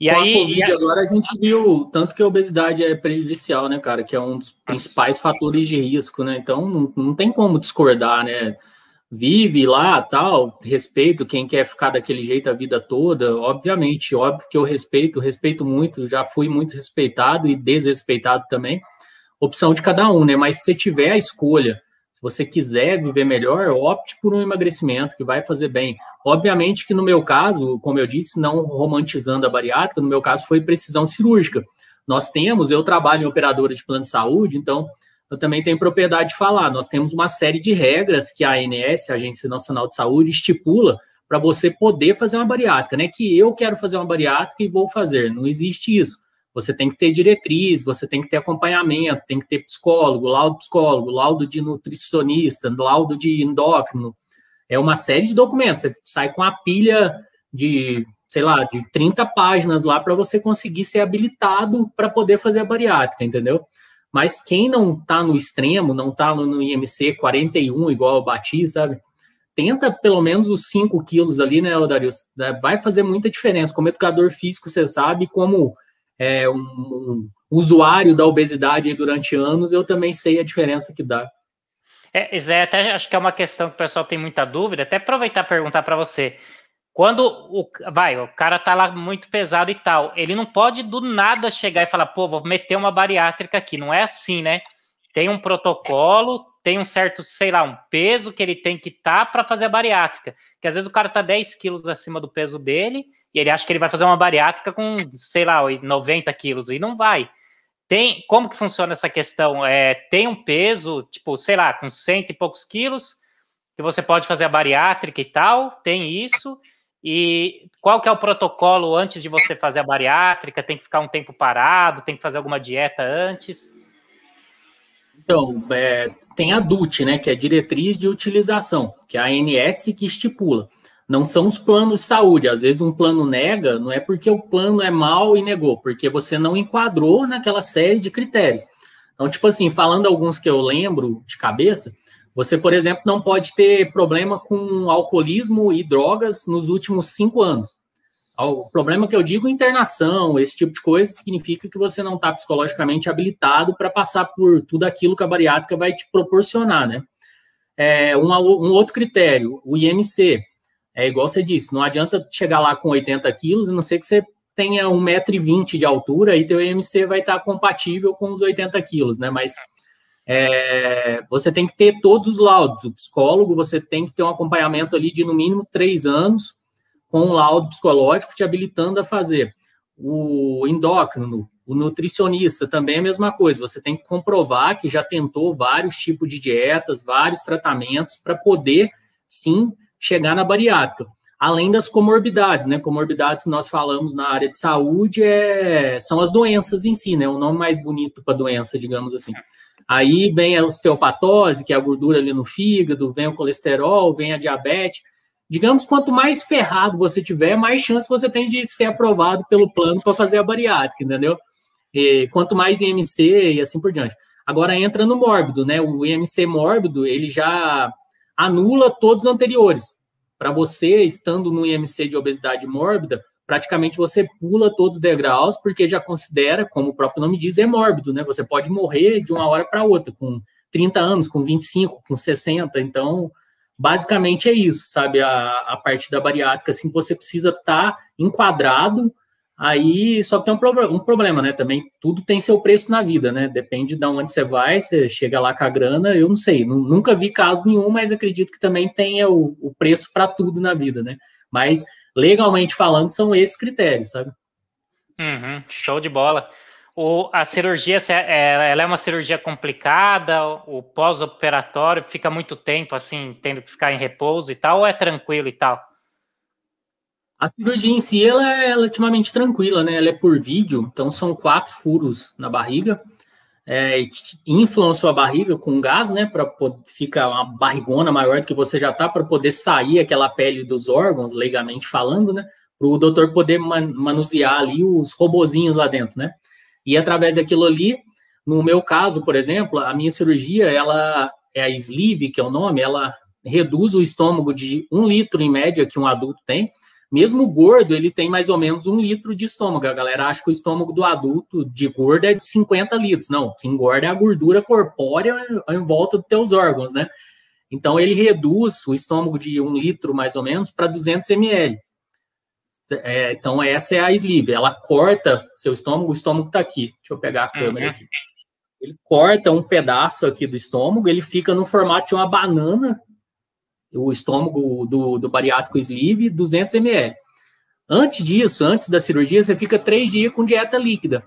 E Com aí, a Covid e a... agora a gente viu tanto que a obesidade é prejudicial, né, cara? Que é um dos principais fatores de risco, né? Então não, não tem como discordar, né? vive lá, tal, respeito quem quer ficar daquele jeito a vida toda, obviamente, óbvio que eu respeito, respeito muito, já fui muito respeitado e desrespeitado também, opção de cada um, né? Mas se você tiver a escolha, se você quiser viver melhor, opte por um emagrecimento que vai fazer bem. Obviamente que no meu caso, como eu disse, não romantizando a bariátrica, no meu caso foi precisão cirúrgica. Nós temos, eu trabalho em operadora de plano de saúde, então eu também tenho propriedade de falar. Nós temos uma série de regras que a ANS, a Agência Nacional de Saúde, estipula para você poder fazer uma bariátrica, né? Que eu quero fazer uma bariátrica e vou fazer. Não existe isso. Você tem que ter diretriz, você tem que ter acompanhamento, tem que ter psicólogo, laudo psicólogo, laudo de nutricionista, laudo de endócrino. É uma série de documentos. Você sai com a pilha de, sei lá, de 30 páginas lá para você conseguir ser habilitado para poder fazer a bariátrica, entendeu? Mas quem não tá no extremo, não tá no IMC 41 igual o bati, sabe? Tenta pelo menos os 5 quilos ali, né, Darius? Né, vai fazer muita diferença. Como educador físico, você sabe, como é, um, um usuário da obesidade durante anos, eu também sei a diferença que dá. É, Zé, até acho que é uma questão que o pessoal tem muita dúvida, até aproveitar e perguntar para você. Quando o vai, o cara tá lá muito pesado e tal, ele não pode do nada chegar e falar, pô, vou meter uma bariátrica aqui. Não é assim, né? Tem um protocolo, tem um certo, sei lá, um peso que ele tem que estar tá para fazer a bariátrica. Que às vezes o cara tá 10 quilos acima do peso dele e ele acha que ele vai fazer uma bariátrica com, sei lá, 90 quilos e não vai. Tem, como que funciona essa questão? É, tem um peso, tipo, sei lá, com cento e poucos quilos, que você pode fazer a bariátrica e tal, tem isso, e qual que é o protocolo antes de você fazer a bariátrica? Tem que ficar um tempo parado? Tem que fazer alguma dieta antes? Então, é, tem a DUT, né, que é a diretriz de utilização, que é a ANS que estipula. Não são os planos de saúde. Às vezes um plano nega, não é porque o plano é mal e negou, porque você não enquadrou naquela série de critérios. Então, tipo assim, falando alguns que eu lembro de cabeça, você, por exemplo, não pode ter problema com alcoolismo e drogas nos últimos cinco anos. O problema que eu digo, internação, esse tipo de coisa, significa que você não está psicologicamente habilitado para passar por tudo aquilo que a bariátrica vai te proporcionar, né? É, um, um outro critério, o IMC. É igual você disse, não adianta chegar lá com 80 quilos, a não ser que você tenha 1,20m de altura e teu IMC vai estar tá compatível com os 80 quilos, né? Mas é. É, você tem que ter todos os laudos. O psicólogo, você tem que ter um acompanhamento ali de no mínimo três anos com um laudo psicológico te habilitando a fazer. O endócrino, o nutricionista também é a mesma coisa. Você tem que comprovar que já tentou vários tipos de dietas, vários tratamentos para poder sim chegar na bariátrica. Além das comorbidades, né? Comorbidades que nós falamos na área de saúde é... são as doenças em si, né? O nome mais bonito para doença, digamos assim. Aí vem a osteopatose, que é a gordura ali no fígado, vem o colesterol, vem a diabetes. Digamos, quanto mais ferrado você tiver, mais chance você tem de ser aprovado pelo plano para fazer a bariátrica, entendeu? E quanto mais IMC e assim por diante. Agora entra no mórbido, né? O IMC mórbido, ele já anula todos os anteriores. Para você, estando no IMC de obesidade mórbida, praticamente você pula todos os degraus, porque já considera, como o próprio nome diz, é mórbido, né? Você pode morrer de uma hora para outra, com 30 anos, com 25, com 60. Então, basicamente é isso, sabe? A, a parte da bariátrica, assim, você precisa estar tá enquadrado. Aí, só que tem um, pro, um, problema, né? Também tudo tem seu preço na vida, né? Depende de onde você vai, você chega lá com a grana, eu não sei, nunca vi caso nenhum, mas acredito que também tenha o, o preço para tudo na vida, né? Mas legalmente falando, são esses critérios, sabe? Uhum, show de bola. O, a cirurgia, é, é, ela é uma cirurgia complicada? O pós-operatório fica muito tempo, assim, tendo que ficar em repouso e tal? Ou é tranquilo e tal? A cirurgia em si, ela é relativamente tranquila, né? Ela é por vídeo, então são quatro furos na barriga é, inflam sua barriga com gás, né? Para ficar uma barrigona maior do que você já tá, para poder sair aquela pele dos órgãos, leigamente falando, né? Para o doutor poder man manusear ali os robozinhos lá dentro, né? E através daquilo ali, no meu caso, por exemplo, a minha cirurgia, ela é a sleeve, que é o nome, ela reduz o estômago de um litro em média que um adulto tem mesmo gordo, ele tem mais ou menos um litro de estômago. A galera acha que o estômago do adulto de gordo é de 50 litros. Não, o que engorda é a gordura corpórea em volta dos teus órgãos, né? Então, ele reduz o estômago de um litro, mais ou menos, para 200 ml. É, então, essa é a sleeve. Ela corta seu estômago, o estômago está aqui. Deixa eu pegar a câmera uhum. aqui. Ele corta um pedaço aqui do estômago, ele fica no formato de uma banana, o estômago do, do bariátrico sleeve, 200 ml. Antes disso, antes da cirurgia, você fica três dias com dieta líquida.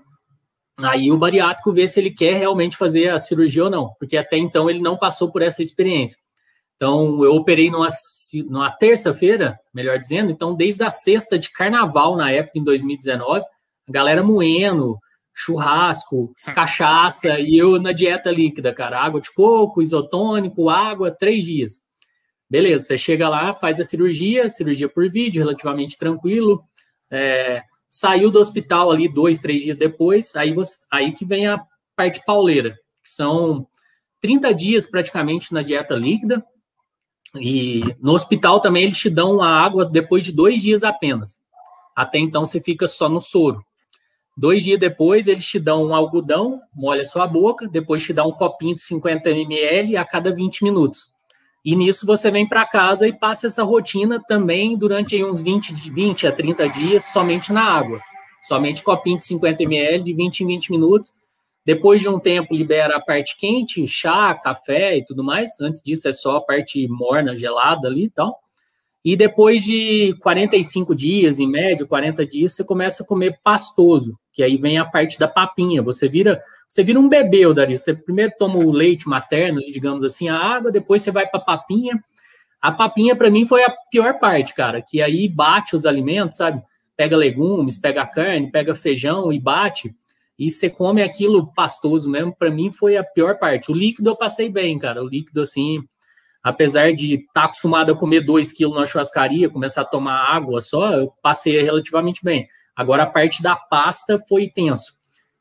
Aí o bariátrico vê se ele quer realmente fazer a cirurgia ou não, porque até então ele não passou por essa experiência. Então, eu operei numa, numa terça-feira, melhor dizendo, então desde a sexta de carnaval, na época, em 2019, a galera moendo, churrasco, cachaça, e eu na dieta líquida, cara. Água de coco, isotônico, água, três dias. Beleza, você chega lá, faz a cirurgia, cirurgia por vídeo, relativamente tranquilo. É, saiu do hospital ali dois, três dias depois, aí, você, aí que vem a parte pauleira, que são 30 dias praticamente na dieta líquida. E no hospital também eles te dão a água depois de dois dias apenas. Até então você fica só no soro. Dois dias depois eles te dão um algodão, molha sua boca, depois te dá um copinho de 50 ml a cada 20 minutos. E nisso você vem para casa e passa essa rotina também durante uns 20, 20 a 30 dias somente na água. Somente copinho de 50 ml de 20 em 20 minutos. Depois de um tempo libera a parte quente, chá, café e tudo mais. Antes disso é só a parte morna, gelada ali e tal. E depois de 45 dias, em média, 40 dias, você começa a comer pastoso, que aí vem a parte da papinha. Você vira, você vira um bebê, Dario. Você primeiro toma o leite materno, digamos assim, a água, depois você vai para a papinha. A papinha, para mim, foi a pior parte, cara, que aí bate os alimentos, sabe? Pega legumes, pega carne, pega feijão e bate. E você come aquilo pastoso mesmo. Para mim, foi a pior parte. O líquido eu passei bem, cara. O líquido, assim, apesar de estar tá acostumado a comer 2 quilos na churrascaria, começar a tomar água só, eu passei relativamente bem. Agora a parte da pasta foi tenso.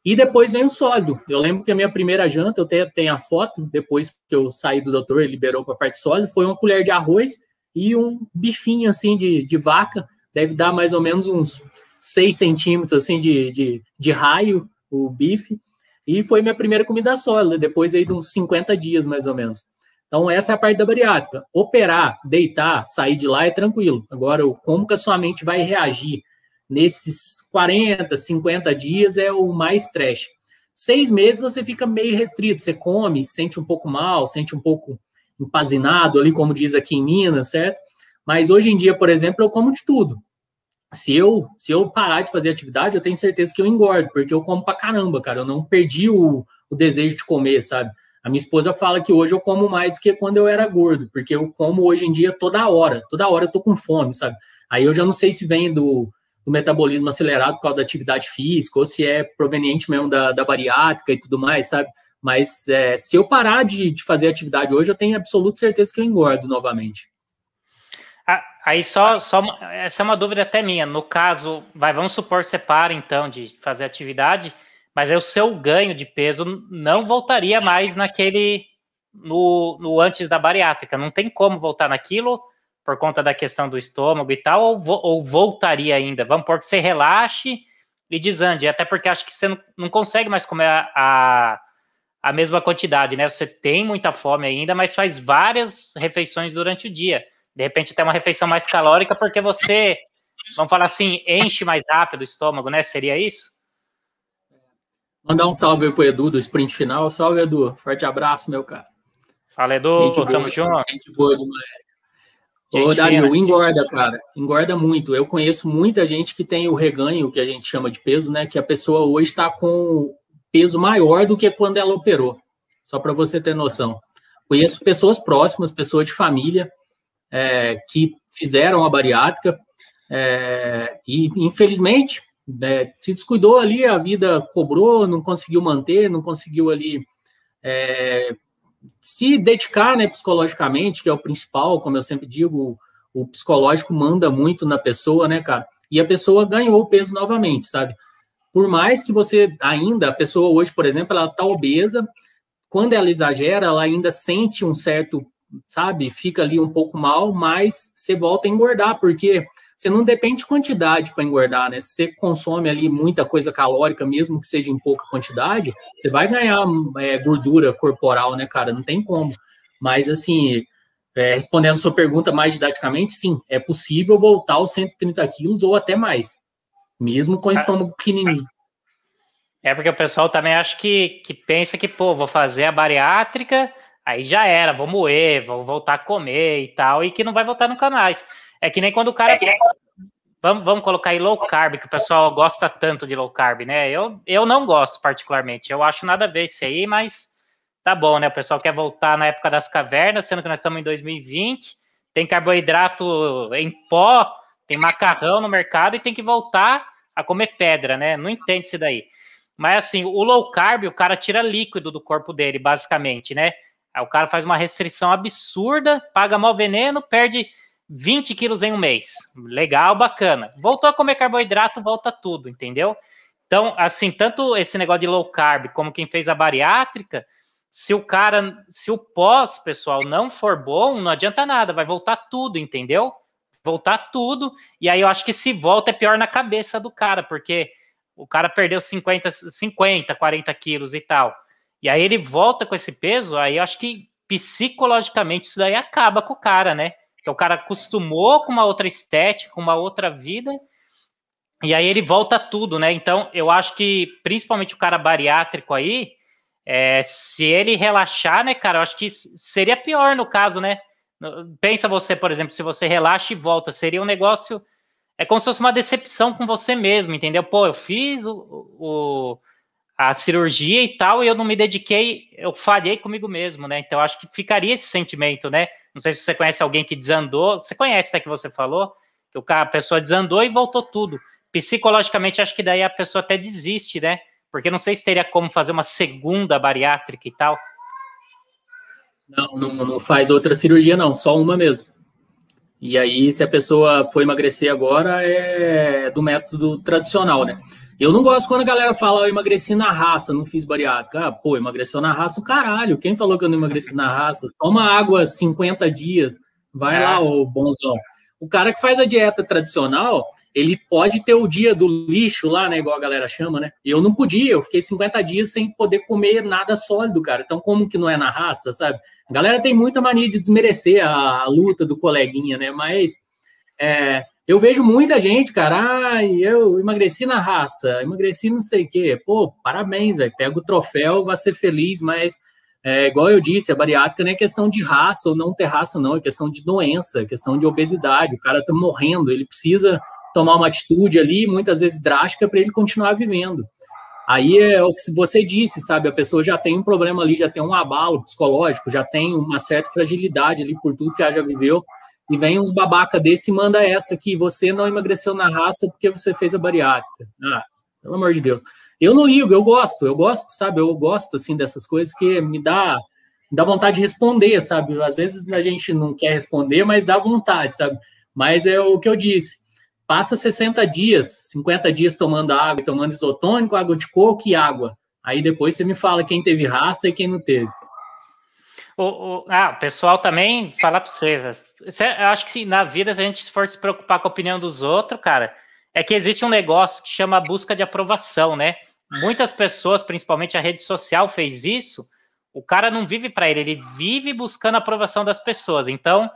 E depois vem o sólido. Eu lembro que a minha primeira janta, eu tenho, tenho a foto, depois que eu saí do doutor, ele liberou para a parte sólida, foi uma colher de arroz e um bifinho assim de, de vaca, deve dar mais ou menos uns 6 centímetros assim de, de, de raio, o bife. E foi minha primeira comida sólida, depois aí de uns 50 dias mais ou menos. Então, essa é a parte da bariátrica. Operar, deitar, sair de lá é tranquilo. Agora, como que a sua mente vai reagir nesses 40, 50 dias é o mais trash. Seis meses você fica meio restrito, você come, sente um pouco mal, sente um pouco empazinado ali, como diz aqui em Minas, certo? Mas hoje em dia, por exemplo, eu como de tudo. Se eu, se eu parar de fazer atividade, eu tenho certeza que eu engordo, porque eu como pra caramba, cara. Eu não perdi o, o desejo de comer, sabe? A minha esposa fala que hoje eu como mais do que quando eu era gordo, porque eu como hoje em dia toda hora, toda hora eu tô com fome, sabe? Aí eu já não sei se vem do, do metabolismo acelerado por causa da atividade física, ou se é proveniente mesmo da, da bariátrica e tudo mais, sabe? Mas é, se eu parar de, de fazer atividade hoje, eu tenho absoluta certeza que eu engordo novamente. Ah, aí só, só essa é uma dúvida até minha. No caso, vai, vamos supor você para então de fazer atividade mas aí o seu ganho de peso não voltaria mais naquele no, no antes da bariátrica. Não tem como voltar naquilo por conta da questão do estômago e tal, ou, vo, ou voltaria ainda. Vamos por que você relaxe e desande, até porque acho que você não, não consegue mais comer a, a, a, mesma quantidade, né? Você tem muita fome ainda, mas faz várias refeições durante o dia. De repente até uma refeição mais calórica, porque você, vamos falar assim, enche mais rápido o estômago, né? Seria isso? Mandar um salve aí pro Edu do sprint final. Salve, Edu. Forte abraço, meu cara. Fala, Edu. Tamo junto. Gente boa Ô, Dario, engorda, cara. Engorda muito. Eu conheço muita gente que tem o reganho, que a gente chama de peso, né? Que a pessoa hoje está com peso maior do que quando ela operou. Só para você ter noção. Conheço pessoas próximas, pessoas de família, é, que fizeram a bariátrica. É, e, infelizmente, né, se descuidou ali, a vida cobrou, não conseguiu manter, não conseguiu ali é, se dedicar né, psicologicamente, que é o principal, como eu sempre digo, o, o psicológico manda muito na pessoa, né, cara? E a pessoa ganhou peso novamente, sabe? Por mais que você ainda, a pessoa hoje, por exemplo, ela tá obesa, quando ela exagera, ela ainda sente um certo, sabe, fica ali um pouco mal, mas você volta a engordar, porque você não depende de quantidade para engordar, né? Se você consome ali muita coisa calórica, mesmo que seja em pouca quantidade, você vai ganhar é, gordura corporal, né, cara? Não tem como. Mas, assim, é, respondendo sua pergunta mais didaticamente, sim, é possível voltar aos 130 quilos ou até mais, mesmo com o é. estômago pequenininho. É, é porque o pessoal também acha que, que pensa que, pô, vou fazer a bariátrica, aí já era, vou moer, vou voltar a comer e tal, e que não vai voltar nunca mais. É que nem quando o cara. É nem... Vamos, vamos colocar aí low carb, que o pessoal gosta tanto de low carb, né? Eu, eu não gosto particularmente. Eu acho nada a ver isso aí, mas tá bom, né? O pessoal quer voltar na época das cavernas, sendo que nós estamos em 2020, tem carboidrato em pó, tem macarrão no mercado e tem que voltar a comer pedra, né? Não entende isso daí. Mas assim, o low carb, o cara tira líquido do corpo dele, basicamente, né? Aí o cara faz uma restrição absurda, paga mal veneno, perde 20 quilos em um mês. Legal, bacana. Voltou a comer carboidrato, volta tudo, entendeu? Então, assim, tanto esse negócio de low carb como quem fez a bariátrica, se o cara, se o pós, pessoal, não for bom, não adianta nada, vai voltar tudo, entendeu? Voltar tudo. E aí eu acho que se volta é pior na cabeça do cara, porque o cara perdeu 50, 50 40 quilos e tal. E aí ele volta com esse peso, aí eu acho que psicologicamente isso daí acaba com o cara, né? que então, o cara acostumou com uma outra estética, com uma outra vida, e aí ele volta tudo, né? Então, eu acho que, principalmente o cara bariátrico aí, é, se ele relaxar, né, cara, eu acho que seria pior no caso, né? Pensa você, por exemplo, se você relaxa e volta, seria um negócio. É como se fosse uma decepção com você mesmo, entendeu? Pô, eu fiz o, o a cirurgia e tal, e eu não me dediquei, eu falhei comigo mesmo, né? Então, acho que ficaria esse sentimento, né? Não sei se você conhece alguém que desandou. Você conhece até que você falou? Que o cara, a pessoa desandou e voltou tudo. Psicologicamente, acho que daí a pessoa até desiste, né? Porque não sei se teria como fazer uma segunda bariátrica e tal. Não, não, não faz outra cirurgia, não, só uma mesmo. E aí, se a pessoa for emagrecer agora, é do método tradicional, né? Eu não gosto quando a galera fala, eu emagreci na raça, não fiz bariátrica. Ah, pô, emagreceu na raça o caralho. Quem falou que eu não emagreci na raça? Toma água 50 dias, vai é. lá, ô bonzão. O cara que faz a dieta tradicional, ele pode ter o dia do lixo lá, né? Igual a galera chama, né? Eu não podia, eu fiquei 50 dias sem poder comer nada sólido, cara. Então, como que não é na raça, sabe? A galera tem muita mania de desmerecer a, a luta do coleguinha, né? Mas é, eu vejo muita gente, cara, ah, eu emagreci na raça, emagreci não sei o quê. Pô, parabéns, velho. Pega o troféu, vai ser feliz, mas. É, igual eu disse, a bariátrica não é questão de raça ou não ter raça, não, é questão de doença, é questão de obesidade. O cara tá morrendo, ele precisa tomar uma atitude ali, muitas vezes drástica, para ele continuar vivendo. Aí é o que você disse, sabe? A pessoa já tem um problema ali, já tem um abalo psicológico, já tem uma certa fragilidade ali por tudo que ela já viveu. E vem uns babaca desse e manda essa que você não emagreceu na raça porque você fez a bariátrica. Ah, pelo amor de Deus. Eu não ligo, eu gosto, eu gosto, sabe? Eu gosto, assim, dessas coisas que me dá, me dá vontade de responder, sabe? Às vezes a gente não quer responder, mas dá vontade, sabe? Mas é o que eu disse Passa 60 dias, 50 dias tomando água, tomando isotônico, água de coco e água. Aí depois você me fala quem teve raça e quem não teve. O, o, ah, o pessoal também fala para você, você. Eu acho que na vida, se a gente for se preocupar com a opinião dos outros, cara, é que existe um negócio que chama busca de aprovação, né? Muitas pessoas, principalmente a rede social, fez isso. O cara não vive para ele, ele vive buscando a aprovação das pessoas. Então,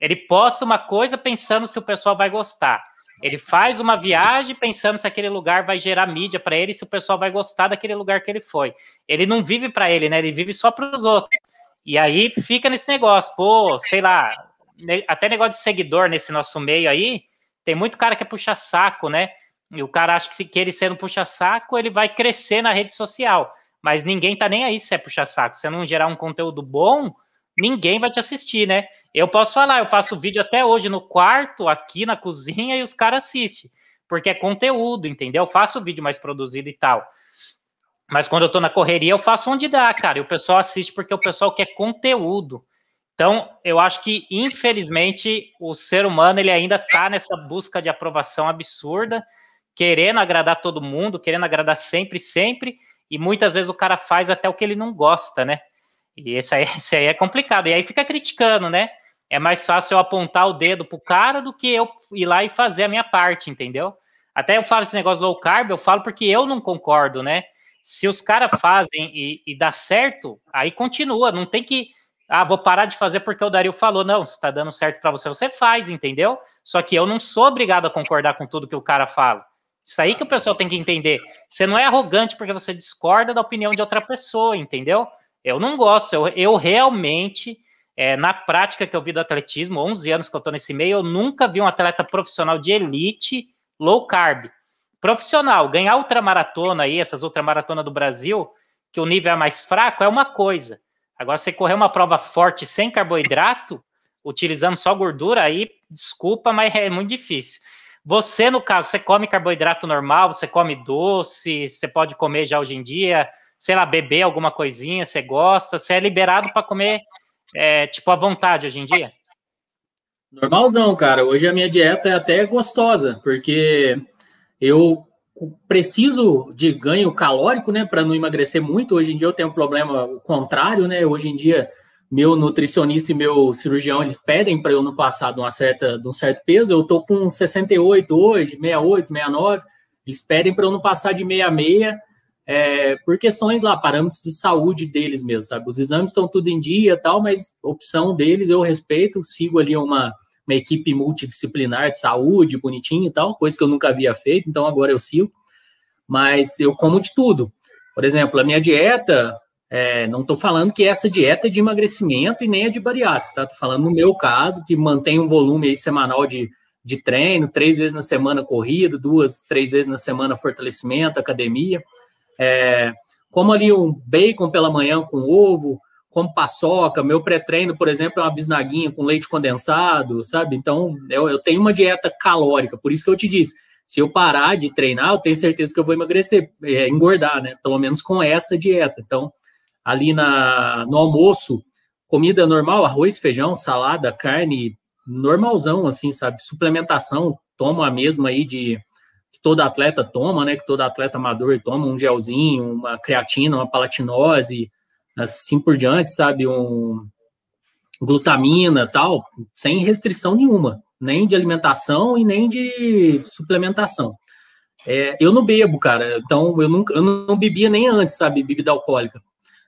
ele posta uma coisa pensando se o pessoal vai gostar. Ele faz uma viagem pensando se aquele lugar vai gerar mídia para ele, se o pessoal vai gostar daquele lugar que ele foi. Ele não vive para ele, né? Ele vive só para os outros. E aí fica nesse negócio, pô, sei lá, até negócio de seguidor nesse nosso meio aí, tem muito cara que é puxa-saco, né? E o cara acha que, que ele sendo puxa-saco, ele vai crescer na rede social. Mas ninguém tá nem aí se é puxa-saco. Se é não gerar um conteúdo bom, ninguém vai te assistir, né? Eu posso falar, eu faço vídeo até hoje no quarto, aqui na cozinha, e os caras assistem, porque é conteúdo, entendeu? Eu faço vídeo mais produzido e tal. Mas quando eu tô na correria, eu faço onde dá, cara. E o pessoal assiste porque o pessoal quer conteúdo. Então, eu acho que, infelizmente, o ser humano ele ainda tá nessa busca de aprovação absurda, querendo agradar todo mundo, querendo agradar sempre, sempre. E muitas vezes o cara faz até o que ele não gosta, né? E esse aí, esse aí é complicado. E aí fica criticando, né? É mais fácil eu apontar o dedo pro cara do que eu ir lá e fazer a minha parte, entendeu? Até eu falo esse negócio low carb, eu falo porque eu não concordo, né? Se os caras fazem e, e dá certo, aí continua, não tem que ah, vou parar de fazer porque o Dario falou. Não, se tá dando certo para você, você faz, entendeu? Só que eu não sou obrigado a concordar com tudo que o cara fala. Isso aí que o pessoal tem que entender. Você não é arrogante porque você discorda da opinião de outra pessoa, entendeu? Eu não gosto, eu, eu realmente, é, na prática que eu vi do atletismo, 11 anos que eu estou nesse meio, eu nunca vi um atleta profissional de elite low carb. Profissional, ganhar ultramaratona aí, essas ultramaratonas do Brasil, que o nível é mais fraco, é uma coisa. Agora, você correr uma prova forte sem carboidrato, utilizando só gordura, aí, desculpa, mas é muito difícil. Você, no caso, você come carboidrato normal, você come doce, você pode comer já hoje em dia sei lá, beber alguma coisinha, você gosta? Você é liberado para comer, é, tipo, à vontade hoje em dia? Normalzão, cara. Hoje a minha dieta é até gostosa, porque eu preciso de ganho calórico, né, para não emagrecer muito. Hoje em dia eu tenho um problema contrário, né? Hoje em dia meu nutricionista e meu cirurgião eles pedem para eu não passar de uma certa de um certo peso. Eu tô com 68 hoje, 68, 69. Eles pedem para eu não passar de 66 é, por questões lá, parâmetros de saúde deles mesmo, sabe? Os exames estão tudo em dia tal, mas opção deles eu respeito, sigo ali uma, uma equipe multidisciplinar de saúde, bonitinho e tal, coisa que eu nunca havia feito, então agora eu sigo. Mas eu como de tudo. Por exemplo, a minha dieta, é, não estou falando que essa dieta é de emagrecimento e nem é de bariátrica, tá? Estou falando no meu caso, que mantém um volume aí semanal de, de treino, três vezes na semana corrida, duas, três vezes na semana fortalecimento, academia. É, como ali um bacon pela manhã com ovo, como paçoca, meu pré-treino, por exemplo, é uma bisnaguinha com leite condensado, sabe? Então, eu, eu tenho uma dieta calórica, por isso que eu te disse, se eu parar de treinar, eu tenho certeza que eu vou emagrecer, é, engordar, né? Pelo menos com essa dieta. Então, ali na, no almoço, comida normal, arroz, feijão, salada, carne, normalzão, assim, sabe? Suplementação, tomo a mesma aí de que todo atleta toma, né? Que todo atleta amador toma um gelzinho, uma creatina, uma palatinose, assim por diante, sabe? Um glutamina, tal, sem restrição nenhuma, nem de alimentação e nem de suplementação. É, eu não bebo, cara. Então eu nunca, eu não bebia nem antes, sabe? Bebida alcoólica.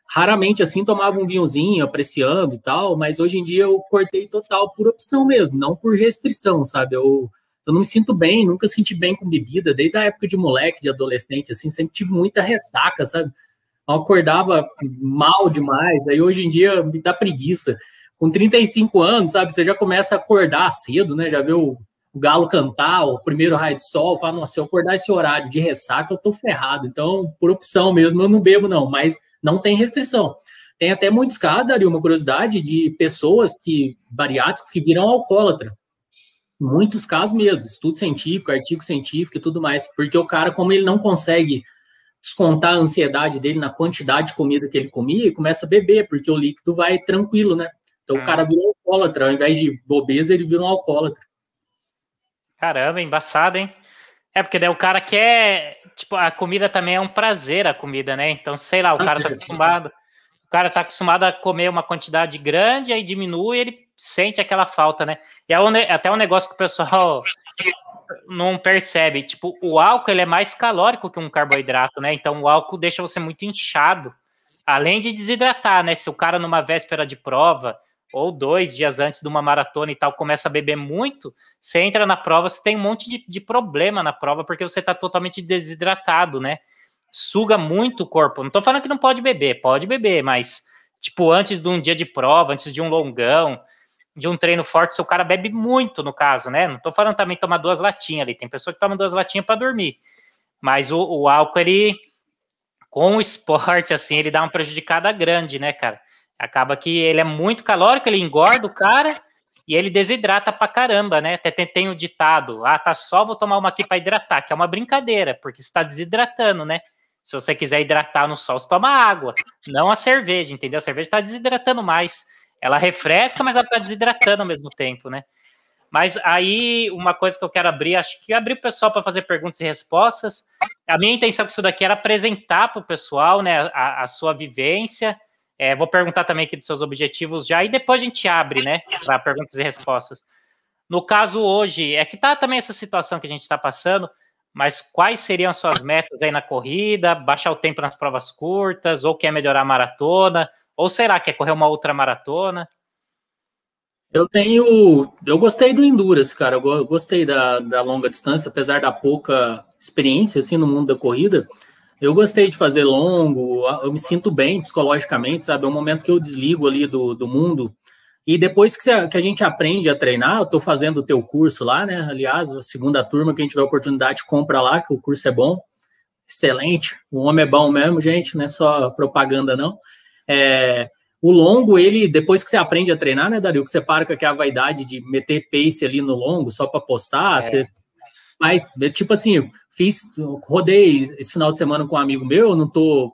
Raramente assim tomava um vinhozinho, apreciando e tal, mas hoje em dia eu cortei total por opção mesmo, não por restrição, sabe? Eu eu não me sinto bem, nunca senti bem com bebida, desde a época de moleque, de adolescente, assim, sempre tive muita ressaca, sabe? Eu acordava mal demais, aí hoje em dia me dá preguiça. Com 35 anos, sabe, você já começa a acordar cedo, né? Já vê o, o galo cantar, o primeiro raio de sol, fala, nossa, se eu acordar esse horário de ressaca, eu tô ferrado. Então, por opção mesmo, eu não bebo, não, mas não tem restrição. Tem até muitos casos, Dario, uma curiosidade, de pessoas que bariátricos que viram alcoólatra muitos casos mesmo, estudo científico, artigo científico e tudo mais, porque o cara, como ele não consegue descontar a ansiedade dele na quantidade de comida que ele comia, ele começa a beber, porque o líquido vai tranquilo, né? Então o é. cara virou um alcoólatra, ao invés de bobeza, ele virou um alcoólatra. Caramba, embaçado, hein? É, porque daí o cara quer. Tipo, a comida também é um prazer, a comida, né? Então, sei lá, o cara tá acostumado. O cara tá acostumado a comer uma quantidade grande, aí diminui, ele sente aquela falta, né? E é, um, até um negócio que o pessoal não percebe. Tipo, o álcool ele é mais calórico que um carboidrato, né? Então o álcool deixa você muito inchado. Além de desidratar, né? Se o cara numa véspera de prova ou dois dias antes de uma maratona e tal começa a beber muito, você entra na prova, você tem um monte de, de problema na prova porque você tá totalmente desidratado, né? Suga muito o corpo. Não tô falando que não pode beber, pode beber, mas tipo antes de um dia de prova, antes de um longão, de um treino forte se o cara bebe muito, no caso, né? Não estou falando também tomar duas latinhas ali. Tem pessoa que toma duas latinhas para dormir. Mas o, o, álcool, ele, com o esporte, assim, ele dá uma prejudicada grande, né, cara? Acaba que ele é muito calórico, ele engorda o cara e ele desidrata pra caramba, né? Até tem, tem o ditado, ah, tá só, vou tomar uma aqui para hidratar, que é uma brincadeira, porque está desidratando, né? Se você quiser hidratar no sol, você toma água, não a cerveja, entendeu? A cerveja está desidratando mais. Ela refresca, mas ela está desidratando ao mesmo tempo, né? Mas aí, uma coisa que eu quero abrir, acho que abrir o pessoal para fazer perguntas e respostas. A minha intenção com isso daqui era apresentar para o pessoal né, a, a sua vivência. É, vou perguntar também aqui dos seus objetivos já, e depois a gente abre, né, para perguntas e respostas. No caso hoje, é que tá também essa situação que a gente está passando, mas quais seriam as suas metas aí na corrida? Baixar o tempo nas provas curtas, ou quer melhorar a maratona? Ou será que é correr uma outra maratona? Eu tenho. Eu gostei do Endurance, cara. Eu gostei da, da longa distância, apesar da pouca experiência assim, no mundo da corrida. Eu gostei de fazer longo, eu me sinto bem psicologicamente, sabe? É um momento que eu desligo ali do, do mundo. E depois que, que a gente aprende a treinar, eu estou fazendo o teu curso lá, né? Aliás, a segunda turma, quem tiver oportunidade, compra lá, que o curso é bom. Excelente. O homem é bom mesmo, gente, não é só propaganda, não. É, o longo, ele, depois que você aprende a treinar, né, Dario, que você para com aquela é vaidade de meter pace ali no longo só para postar, é. você... Mas, é tipo assim, fiz, rodei esse final de semana com um amigo meu, não tô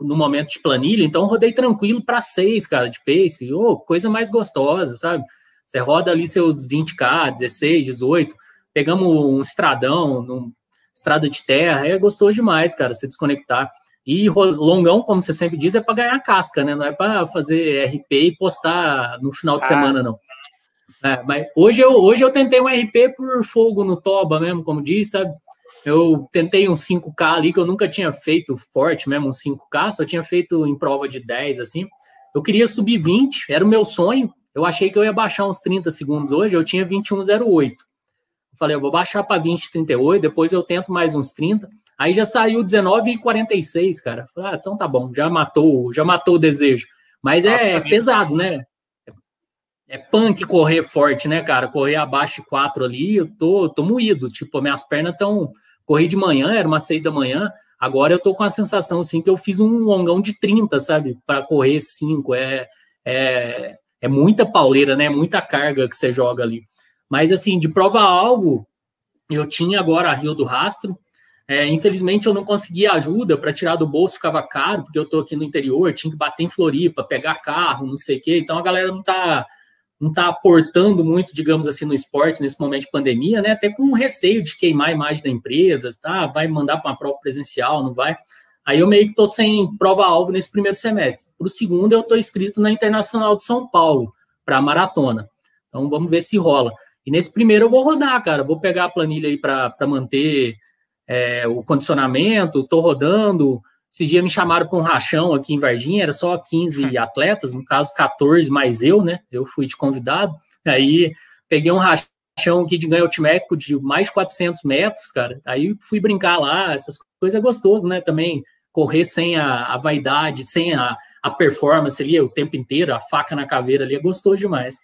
no momento de planilha, então rodei tranquilo para seis, cara, de pace, oh, coisa mais gostosa, sabe? Você roda ali seus 20k, 16, 18, pegamos um estradão, num, estrada de terra, é gostoso demais, cara, se desconectar. E longão, como você sempre diz, é para ganhar casca, né? Não é para fazer RP e postar no final de ah. semana, não. É, mas hoje eu, hoje eu tentei um RP por fogo no toba mesmo, como disse, sabe? Eu tentei um 5K ali, que eu nunca tinha feito forte mesmo, um 5K, só tinha feito em prova de 10, assim. Eu queria subir 20, era o meu sonho. Eu achei que eu ia baixar uns 30 segundos hoje, eu tinha 21,08. Falei, eu vou baixar para 20,38, depois eu tento mais uns 30. Aí já saiu 19 e 46, cara. ah, então tá bom, já matou, já matou o desejo. Mas é Nossa, é, é pesado, né? É punk correr forte, né, cara? Correr abaixo de 4 ali, eu tô, tô moído. Tipo, minhas pernas estão. Corri de manhã, era umas 6 da manhã. Agora eu tô com a sensação, assim, que eu fiz um longão de 30, sabe? Para correr 5. É, é, é muita pauleira, né? Muita carga que você joga ali. Mas, assim, de prova-alvo, eu tinha agora a Rio do Rastro, é, infelizmente, eu não consegui ajuda para tirar do bolso, ficava caro, porque eu estou aqui no interior, tinha que bater em Floripa, pegar carro, não sei o quê. Então, a galera não está não tá aportando muito, digamos assim, no esporte nesse momento de pandemia, né? Até com receio de queimar a imagem da empresa, tá? Vai mandar para uma prova presencial, não vai. Aí eu meio que estou sem prova-alvo nesse primeiro semestre. Para o segundo, eu estou inscrito na Internacional de São Paulo, para a maratona. Então, vamos ver se rola. E nesse primeiro eu vou rodar, cara. Vou pegar a planilha aí para manter é, o condicionamento, estou rodando. Esse dia me chamaram para um rachão aqui em Varginha, era só 15 hum. atletas, no caso 14 mais eu, né? Eu fui de convidado. Aí peguei um rachão aqui de ganho altimétrico de mais de 400 metros, cara. Aí fui brincar lá, essas coisas é gostoso, né? Também correr sem a, a vaidade, sem a, a performance ali o tempo inteiro, a faca na caveira ali, é gostoso demais.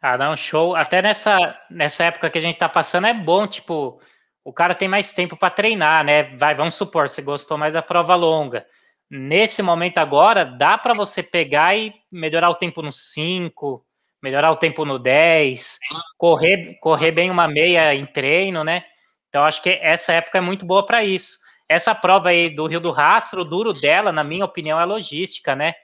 Ah, não, show. Até nessa, nessa época que a gente tá passando é bom, tipo, o cara tem mais tempo para treinar, né? Vai, vamos supor, você gostou mais da prova longa. Nesse momento agora, dá para você pegar e melhorar o tempo no 5, melhorar o tempo no 10, correr, correr bem uma meia em treino, né? Então, acho que essa época é muito boa para isso. Essa prova aí do Rio do Rastro, o duro dela, na minha opinião, é logística, né?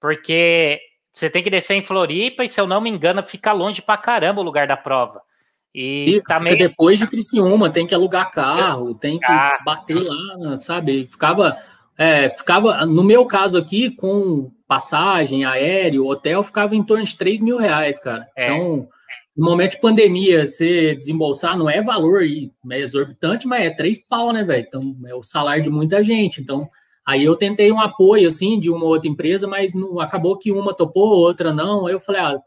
Porque você tem que descer em Floripa e, se eu não me engano, fica longe para caramba o lugar da prova. E também depois de Criciúma, tem que alugar carro, tem que ah. bater lá, sabe? Ficava, é, ficava, no meu caso aqui, com passagem, aéreo, hotel, ficava em torno de 3 mil reais, cara. É. Então, no momento de pandemia, você desembolsar não é valor é exorbitante, mas é três pau, né, velho? Então, é o salário de muita gente. Então, aí eu tentei um apoio, assim, de uma outra empresa, mas não, acabou que uma topou, outra não. Aí eu falei, ah,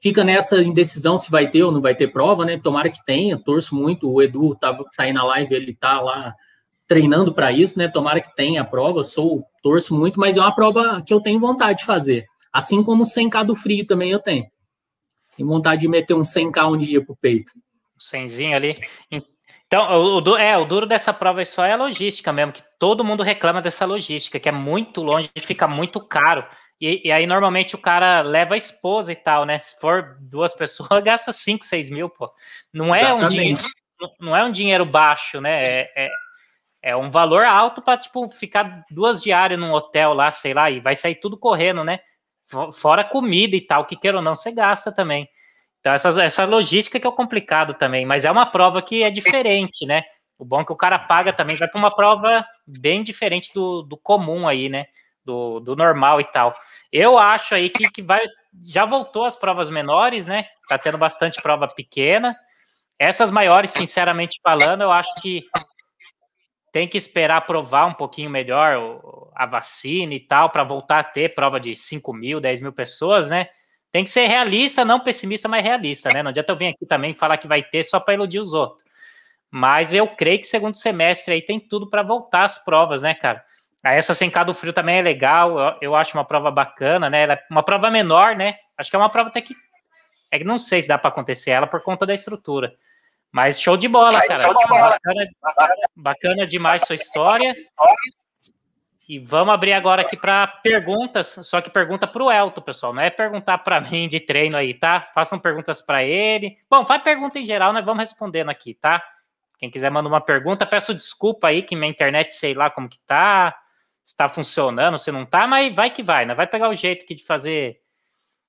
fica nessa indecisão se vai ter ou não vai ter prova, né? Tomara que tenha, torço muito. O Edu tá, tá aí na live, ele tá lá treinando para isso, né? Tomara que tenha a prova, sou torço muito, mas é uma prova que eu tenho vontade de fazer. Assim como o 100K do frio também eu tenho. Tenho vontade de meter um 100K um dia pro peito. Um 100zinho ali. Sim. Então, o, é, o duro dessa prova só é a logística mesmo, que todo mundo reclama dessa logística, que é muito longe, fica muito caro. E, e, aí, normalmente, o cara leva a esposa e tal, né? Se for duas pessoas, gasta 5, 6 mil, pô. Não é, um dinheiro, não é um dinheiro baixo, né? É, é, é um valor alto para, tipo, ficar duas diárias num hotel lá, sei lá, e vai sair tudo correndo, né? Fora comida e tal, que queira ou não, você gasta também. Então, essa, essa logística que é o complicado também, mas é uma prova que é diferente, né? O bom é que o cara paga também, vai para uma prova bem diferente do, do comum aí, né? Do, do normal e tal. Eu acho aí que, que vai. Já voltou as provas menores, né? Tá tendo bastante prova pequena. Essas maiores, sinceramente falando, eu acho que tem que esperar provar um pouquinho melhor a vacina e tal, para voltar a ter prova de 5 mil, 10 mil pessoas, né? Tem que ser realista, não pessimista, mas realista, né? Não adianta eu vir aqui também falar que vai ter só para iludir os outros. Mas eu creio que segundo semestre aí tem tudo para voltar as provas, né, cara? Ah, essa sem cado frio também é legal, eu, acho uma prova bacana, né? Ela é uma prova menor, né? Acho que é uma prova até que. É que não sei se dá para acontecer ela por conta da estrutura. Mas show de bola, cara. Show de bola. Bacana, bacana demais sua história. E vamos abrir agora aqui para perguntas, só que pergunta para o Elton, pessoal. Não é perguntar para mim de treino aí, tá? Façam perguntas para ele. Bom, faz pergunta em geral, nós né? vamos respondendo aqui, tá? Quem quiser mandar uma pergunta, peço desculpa aí que minha internet sei lá como que tá, está funcionando, se não tá, mas vai que vai, né? Vai pegar o jeito aqui de fazer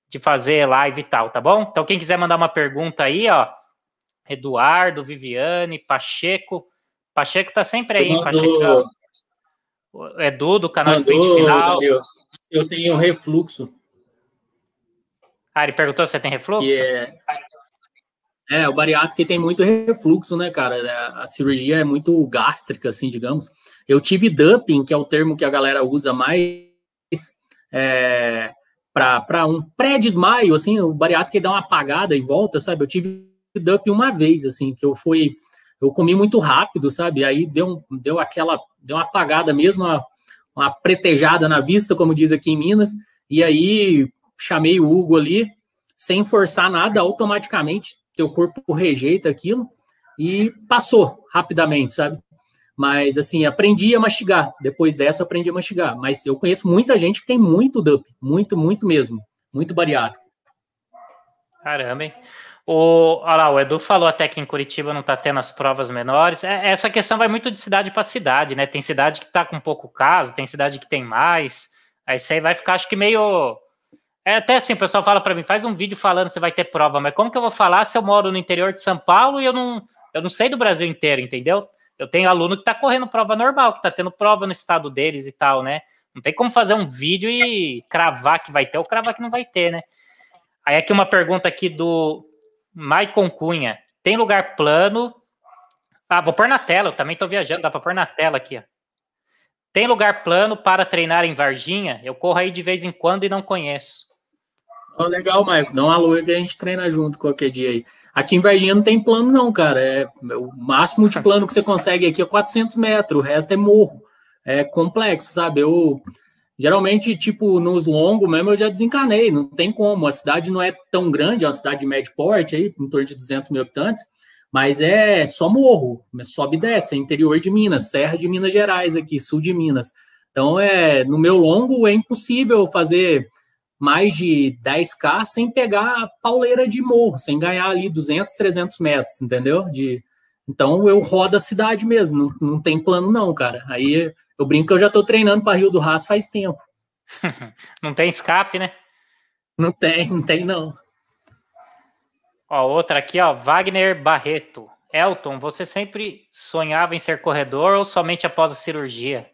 de fazer live e tal, tá bom? Então quem quiser mandar uma pergunta aí, ó, Eduardo, Viviane, Pacheco, Pacheco tá sempre aí, Pacheco. É do, do canal Mandou, sprint final? Eu, tenho refluxo. Ah, ele perguntou se você tem refluxo? É, é, o bariátrico que tem muito refluxo, né, cara? É, a cirurgia é muito gástrica, assim, digamos. Eu tive dumping, que é o termo que a galera usa mais é, para um pré-desmaio, assim, o bariátrico que dá uma apagada e volta, sabe? Eu tive dumping uma vez, assim, que eu fui eu comi muito rápido, sabe? Aí deu, deu aquela deu uma apagada mesmo, uma, uma pretejada na vista, como diz aqui em Minas, e aí chamei o Hugo ali, sem forçar nada, automaticamente teu corpo rejeita aquilo e passou rapidamente, sabe? Mas assim, aprendi a mastigar. Depois dessa, aprendi a mastigar. Mas eu conheço muita gente que tem muito dump, muito, muito mesmo, muito bariátrico. Caramba, hein? O, olha lá, o Edu falou até que em Curitiba não está tendo as provas menores. É, essa questão vai muito de cidade para cidade, né? Tem cidade que está com pouco caso, tem cidade que tem mais. Aí isso aí vai ficar, acho que meio. É até assim, o pessoal fala para mim, faz um vídeo falando se vai ter prova, mas como que eu vou falar se eu moro no interior de São Paulo e eu não, eu não sei do Brasil inteiro, entendeu? Eu tenho aluno que está correndo prova normal, que está tendo prova no estado deles e tal, né? Não tem como fazer um vídeo e cravar que vai ter ou cravar que não vai ter, né? Aí aqui uma pergunta aqui do Maicon Cunha. Tem lugar plano. Ah, vou pôr na tela, eu também estou viajando, dá para pôr na tela aqui. Ó. Tem lugar plano para treinar em Varginha? Eu corro aí de vez em quando e não conheço. Oh, legal, Maicon. Dá uma lua e a gente treina junto qualquer dia aí. Aqui em Varginha não tem plano, não, cara. É, o máximo de plano que você consegue aqui é 400 metros, o resto é morro. É complexo, sabe? Eu Geralmente, tipo, nos longos mesmo eu já desencanei, não tem como. A cidade não é tão grande, é uma cidade de médio porte, aí, em torno de 200 mil habitantes, mas é só morro, sobe e desce, é interior de Minas, Serra de Minas Gerais aqui, sul de Minas. Então, é, no meu longo é impossível fazer mais de 10K sem pegar a pauleira de morro, sem ganhar ali 200, 300 metros, entendeu? De, então, eu rodo a cidade mesmo, não, não tem plano não, cara. Aí eu brinco que eu já estou treinando para Rio do Raso faz tempo. não tem escape, né? Não tem, não tem não. Ó, outra aqui, ó, Wagner Barreto. Elton, você sempre sonhava em ser corredor ou somente após a cirurgia?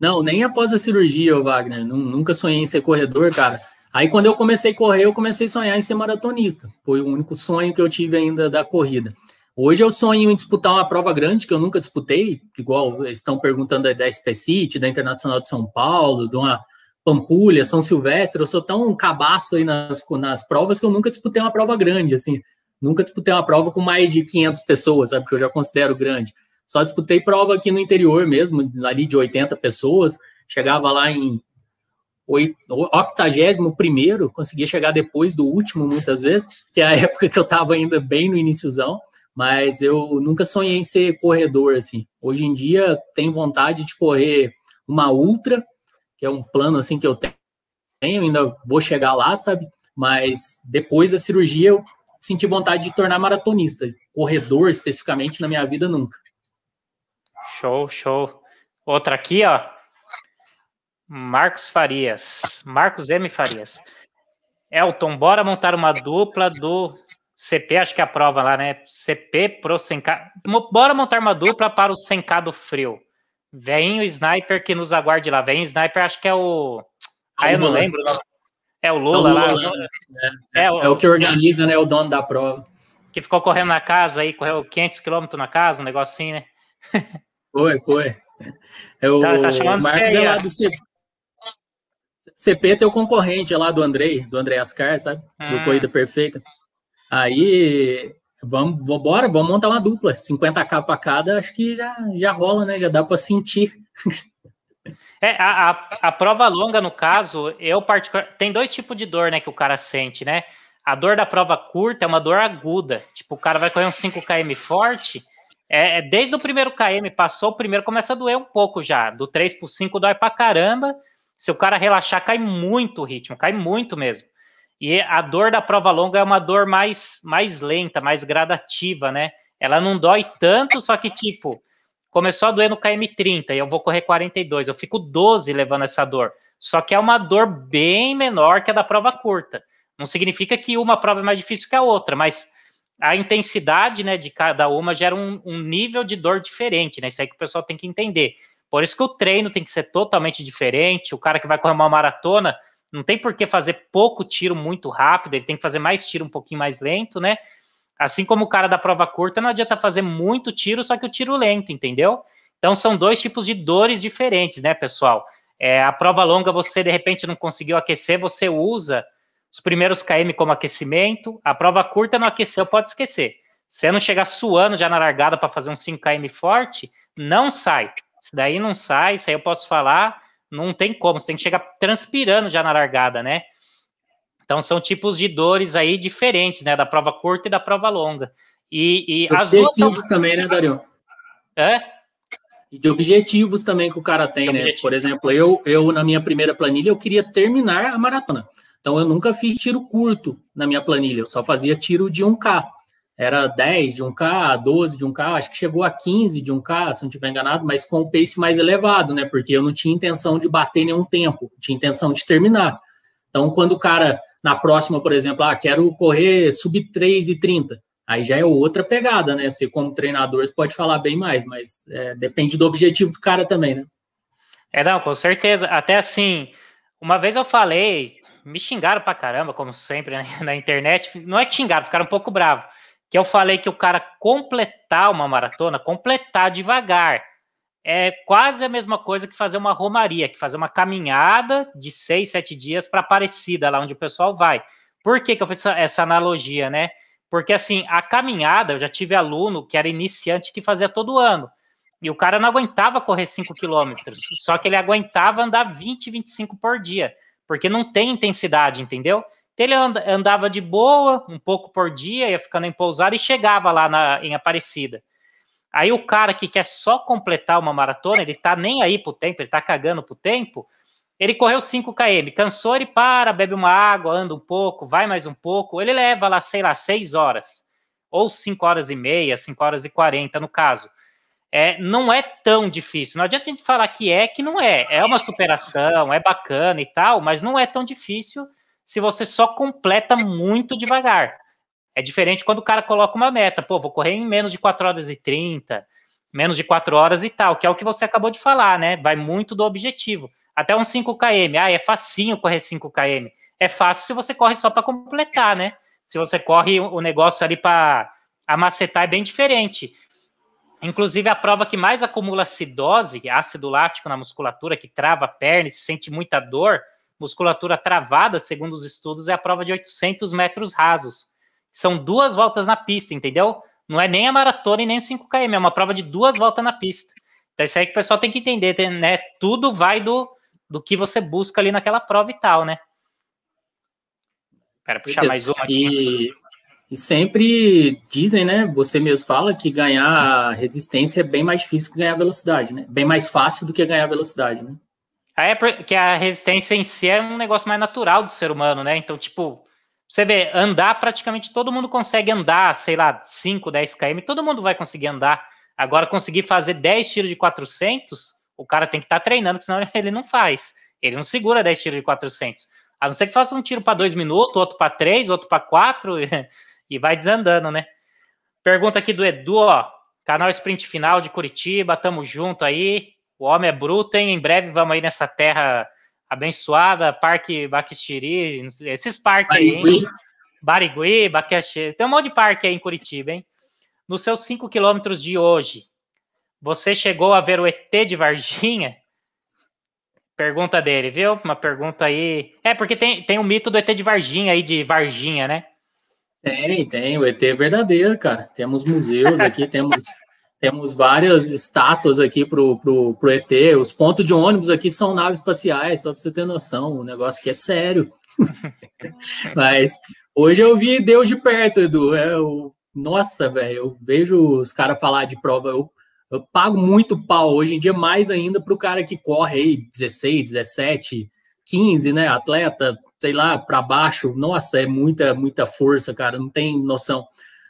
Não, nem após a cirurgia, Wagner. Nunca sonhei em ser corredor, cara. Aí quando eu comecei a correr, eu comecei a sonhar em ser maratonista. Foi o único sonho que eu tive ainda da corrida. Hoje eu sonho em disputar uma prova grande que eu nunca disputei, igual estão perguntando da SPCIT, da Internacional de São Paulo, de uma Pampulha, São Silvestre. Eu sou tão cabaço aí nas, nas provas que eu nunca disputei uma prova grande, assim. Nunca disputei uma prova com mais de 500 pessoas, sabe? Que eu já considero grande. Só disputei prova aqui no interior mesmo, ali de 80 pessoas. Chegava lá em 81, conseguia chegar depois do último muitas vezes, que é a época que eu estava ainda bem no iníciozão mas eu nunca sonhei em ser corredor assim. Hoje em dia tenho vontade de correr uma ultra, que é um plano assim que eu tenho, ainda vou chegar lá, sabe? Mas depois da cirurgia eu senti vontade de tornar maratonista, corredor especificamente na minha vida nunca. Show, show. Outra aqui, ó. Marcos Farias, Marcos M Farias. Elton, bora montar uma dupla do CP, acho que é a prova lá, né? CP pro 100K. Bora montar uma dupla para o 100K do frio. o Sniper que nos aguarde lá. o Sniper, acho que é o. É ah, eu não lembro. É o Lula, é o Lula lá. Lula. Né? É, é, é, o... é, o... que organiza, né? O dono da prova. Que ficou correndo na casa aí, correu 500 quilômetros na casa, um negocinho, assim, né? Foi, foi. É o tá, tá chamando Marcos é lá do CP. CP é teu concorrente é lá do Andrei, do André Ascar, sabe? Hum. Do Corrida Perfeita. Aí, vamos, bora, vamos montar uma dupla. 50k para cada, acho que já, já rola, né? Já dá para sentir. É, a, a, a, prova longa, no caso, eu particular. Tem dois tipos de dor, né, que o cara sente, né? A dor da prova curta é uma dor aguda. Tipo, o cara vai correr um 5km forte. É, é, desde o primeiro KM, passou o primeiro, começa a doer um pouco já. Do 3 pro 5 dói pra caramba. Se o cara relaxar, cai muito o ritmo, cai muito mesmo. E a dor da prova longa é uma dor mais, mais lenta, mais gradativa, né? Ela não dói tanto, só que, tipo, começou a doer no KM30 e eu vou correr 42, eu fico 12 levando essa dor. Só que é uma dor bem menor que a da prova curta. Não significa que uma prova é mais difícil que a outra, mas a intensidade né, de cada uma gera um, um nível de dor diferente, né? Isso aí que o pessoal tem que entender. Por isso que o treino tem que ser totalmente diferente. O cara que vai correr uma maratona, não tem por que fazer pouco tiro muito rápido, ele tem que fazer mais tiro um pouquinho mais lento, né? Assim como o cara da prova curta, não adianta fazer muito tiro, só que o tiro lento, entendeu? Então são dois tipos de dores diferentes, né, pessoal? É, a prova longa, você de repente não conseguiu aquecer, você usa os primeiros KM como aquecimento. A prova curta não aqueceu, pode esquecer. Se não chegar suando já na largada para fazer um 5 KM forte, não sai. Isso daí não sai, isso aí eu posso falar não tem como, você tem que chegar transpirando já na largada, né? Então são tipos de dores aí diferentes, né? Da prova curta e da prova longa. E, e as duas são... também, né, Dario? É? E de objetivos também que o cara tem, né? Por exemplo, eu, eu na minha primeira planilha eu queria terminar a maratona. Então eu nunca fiz tiro curto na minha planilha, eu só fazia tiro de 1K era 10 de 1K, 12 de 1K, acho que chegou a 15 de 1K, se não estiver enganado, mas com o pace mais elevado, né? Porque eu não tinha intenção de bater nenhum tempo, tinha intenção de terminar. Então, quando o cara, na próxima, por exemplo, ah, quero correr sub 3 e 30, aí já é outra pegada, né? Você, como treinador, você pode falar bem mais, mas é, depende do objetivo do cara também, né? É, não, com certeza. Até assim, uma vez eu falei, me xingaram pra caramba, como sempre, né? na internet. Não é que xingaram, ficaram um pouco bravos que eu falei que o cara completar uma maratona, completar devagar, é quase a mesma coisa que fazer uma romaria, que fazer uma caminhada de seis, sete dias para Aparecida, lá onde o pessoal vai. Por que, que eu fiz essa, essa analogia, né? Porque assim, a caminhada, eu já tive aluno que era iniciante que fazia todo ano. E o cara não aguentava correr 5 quilômetros, só que ele aguentava andar 20, 25 por dia, porque não tem intensidade, entendeu? Então, ele andava de boa, um pouco por dia, ia ficando em pousada e chegava lá na, em Aparecida. Aí o cara que quer só completar uma maratona, ele tá nem aí pro tempo, ele tá cagando pro tempo. Ele correu 5 km, cansou, ele para, bebe uma água, anda um pouco, vai mais um pouco. Ele leva lá, sei lá, 6 horas, ou 5 horas e meia, 5 horas e 40 no caso. É, não é tão difícil. Não adianta a gente falar que é, que não é. É uma superação, é bacana e tal, mas não é tão difícil se você só completa muito devagar. É diferente quando o cara coloca uma meta, pô, vou correr em menos de 4 horas e 30, menos de 4 horas e tal, que é o que você acabou de falar, né? Vai muito do objetivo. Até um 5 km. Ah, é facinho correr 5 km. É fácil se você corre só para completar, né? Se você corre o negócio ali para amacetar é bem diferente. Inclusive, a prova que mais acumula acidose, ácido lático na musculatura, que trava a perna e se sente muita dor, Musculatura travada, segundo os estudos, é a prova de 800 metros rasos. São duas voltas na pista, entendeu? Não é nem a maratona e nem o 5km, é uma prova de duas voltas na pista. Então, isso aí que o pessoal tem que entender, né? Tudo vai do, do que você busca ali naquela prova e tal, né? Pera, puxar mais uma aqui. E, e, sempre dizem, né? Você mesmo fala que ganhar resistência é bem mais difícil que ganhar velocidade, né? Bem mais fácil do que ganhar velocidade, né? É porque a resistência em si é um negócio mais natural do ser humano, né? Então, tipo, você vê, andar praticamente todo mundo consegue andar, sei lá, 5, 10 km, todo mundo vai conseguir andar. Agora, conseguir fazer 10 tiros de 400, o cara tem que estar tá treinando, senão ele não faz. Ele não segura 10 tiros de 400. A não ser que faça um tiro para 2 minutos, outro para 3, outro para 4 e vai desandando, né? Pergunta aqui do Edu, ó. Canal Sprint Final de Curitiba, tamo junto aí. O homem é bruto, hein? Em breve vamos aí nessa terra abençoada, Parque Baquixiri, esses parques aí, hein? Barigui, Baquixiri, tem um monte de parque aí em Curitiba, hein? Nos seus 5 quilômetros de hoje, você chegou a ver o ET de Varginha? Pergunta dele, viu? Uma pergunta aí. É, porque tem, tem um mito do ET de Varginha aí, de Varginha, né? Tem, tem. O ET é verdadeiro, cara. Temos museus aqui, temos temos várias estátuas aqui pro, pro, pro ET. Os pontos de ônibus aqui são naves espaciais, só para você ter noção. O negócio que é sério. Mas hoje eu vi Deus de perto, Edu. É, eu, nossa, velho, eu vejo os caras falar de prova. Eu, eu pago muito pau hoje em dia, mais ainda pro cara que corre aí 16, 17, 15, né? Atleta, sei lá, para baixo. Nossa, é muita, muita força, cara. Não tem noção.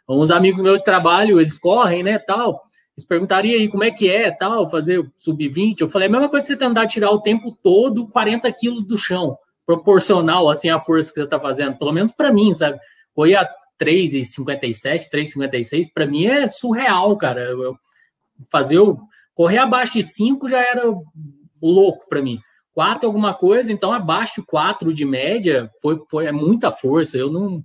Uns amigos meus de trabalho, eles correm, né? Tal. Eles perguntariam aí, como é que é, tal, fazer sub-20? Eu falei, é a mesma coisa que você tentar tirar o tempo todo 40 quilos do chão, proporcional, assim, à força que você está fazendo. Pelo menos para mim, sabe? Correr a 3,57, 3,56, para mim é surreal, cara. Eu, eu, fazer eu correr abaixo de 5 já era louco para mim. 4 é alguma coisa, então abaixo de 4 de média foi, foi é muita força. Eu não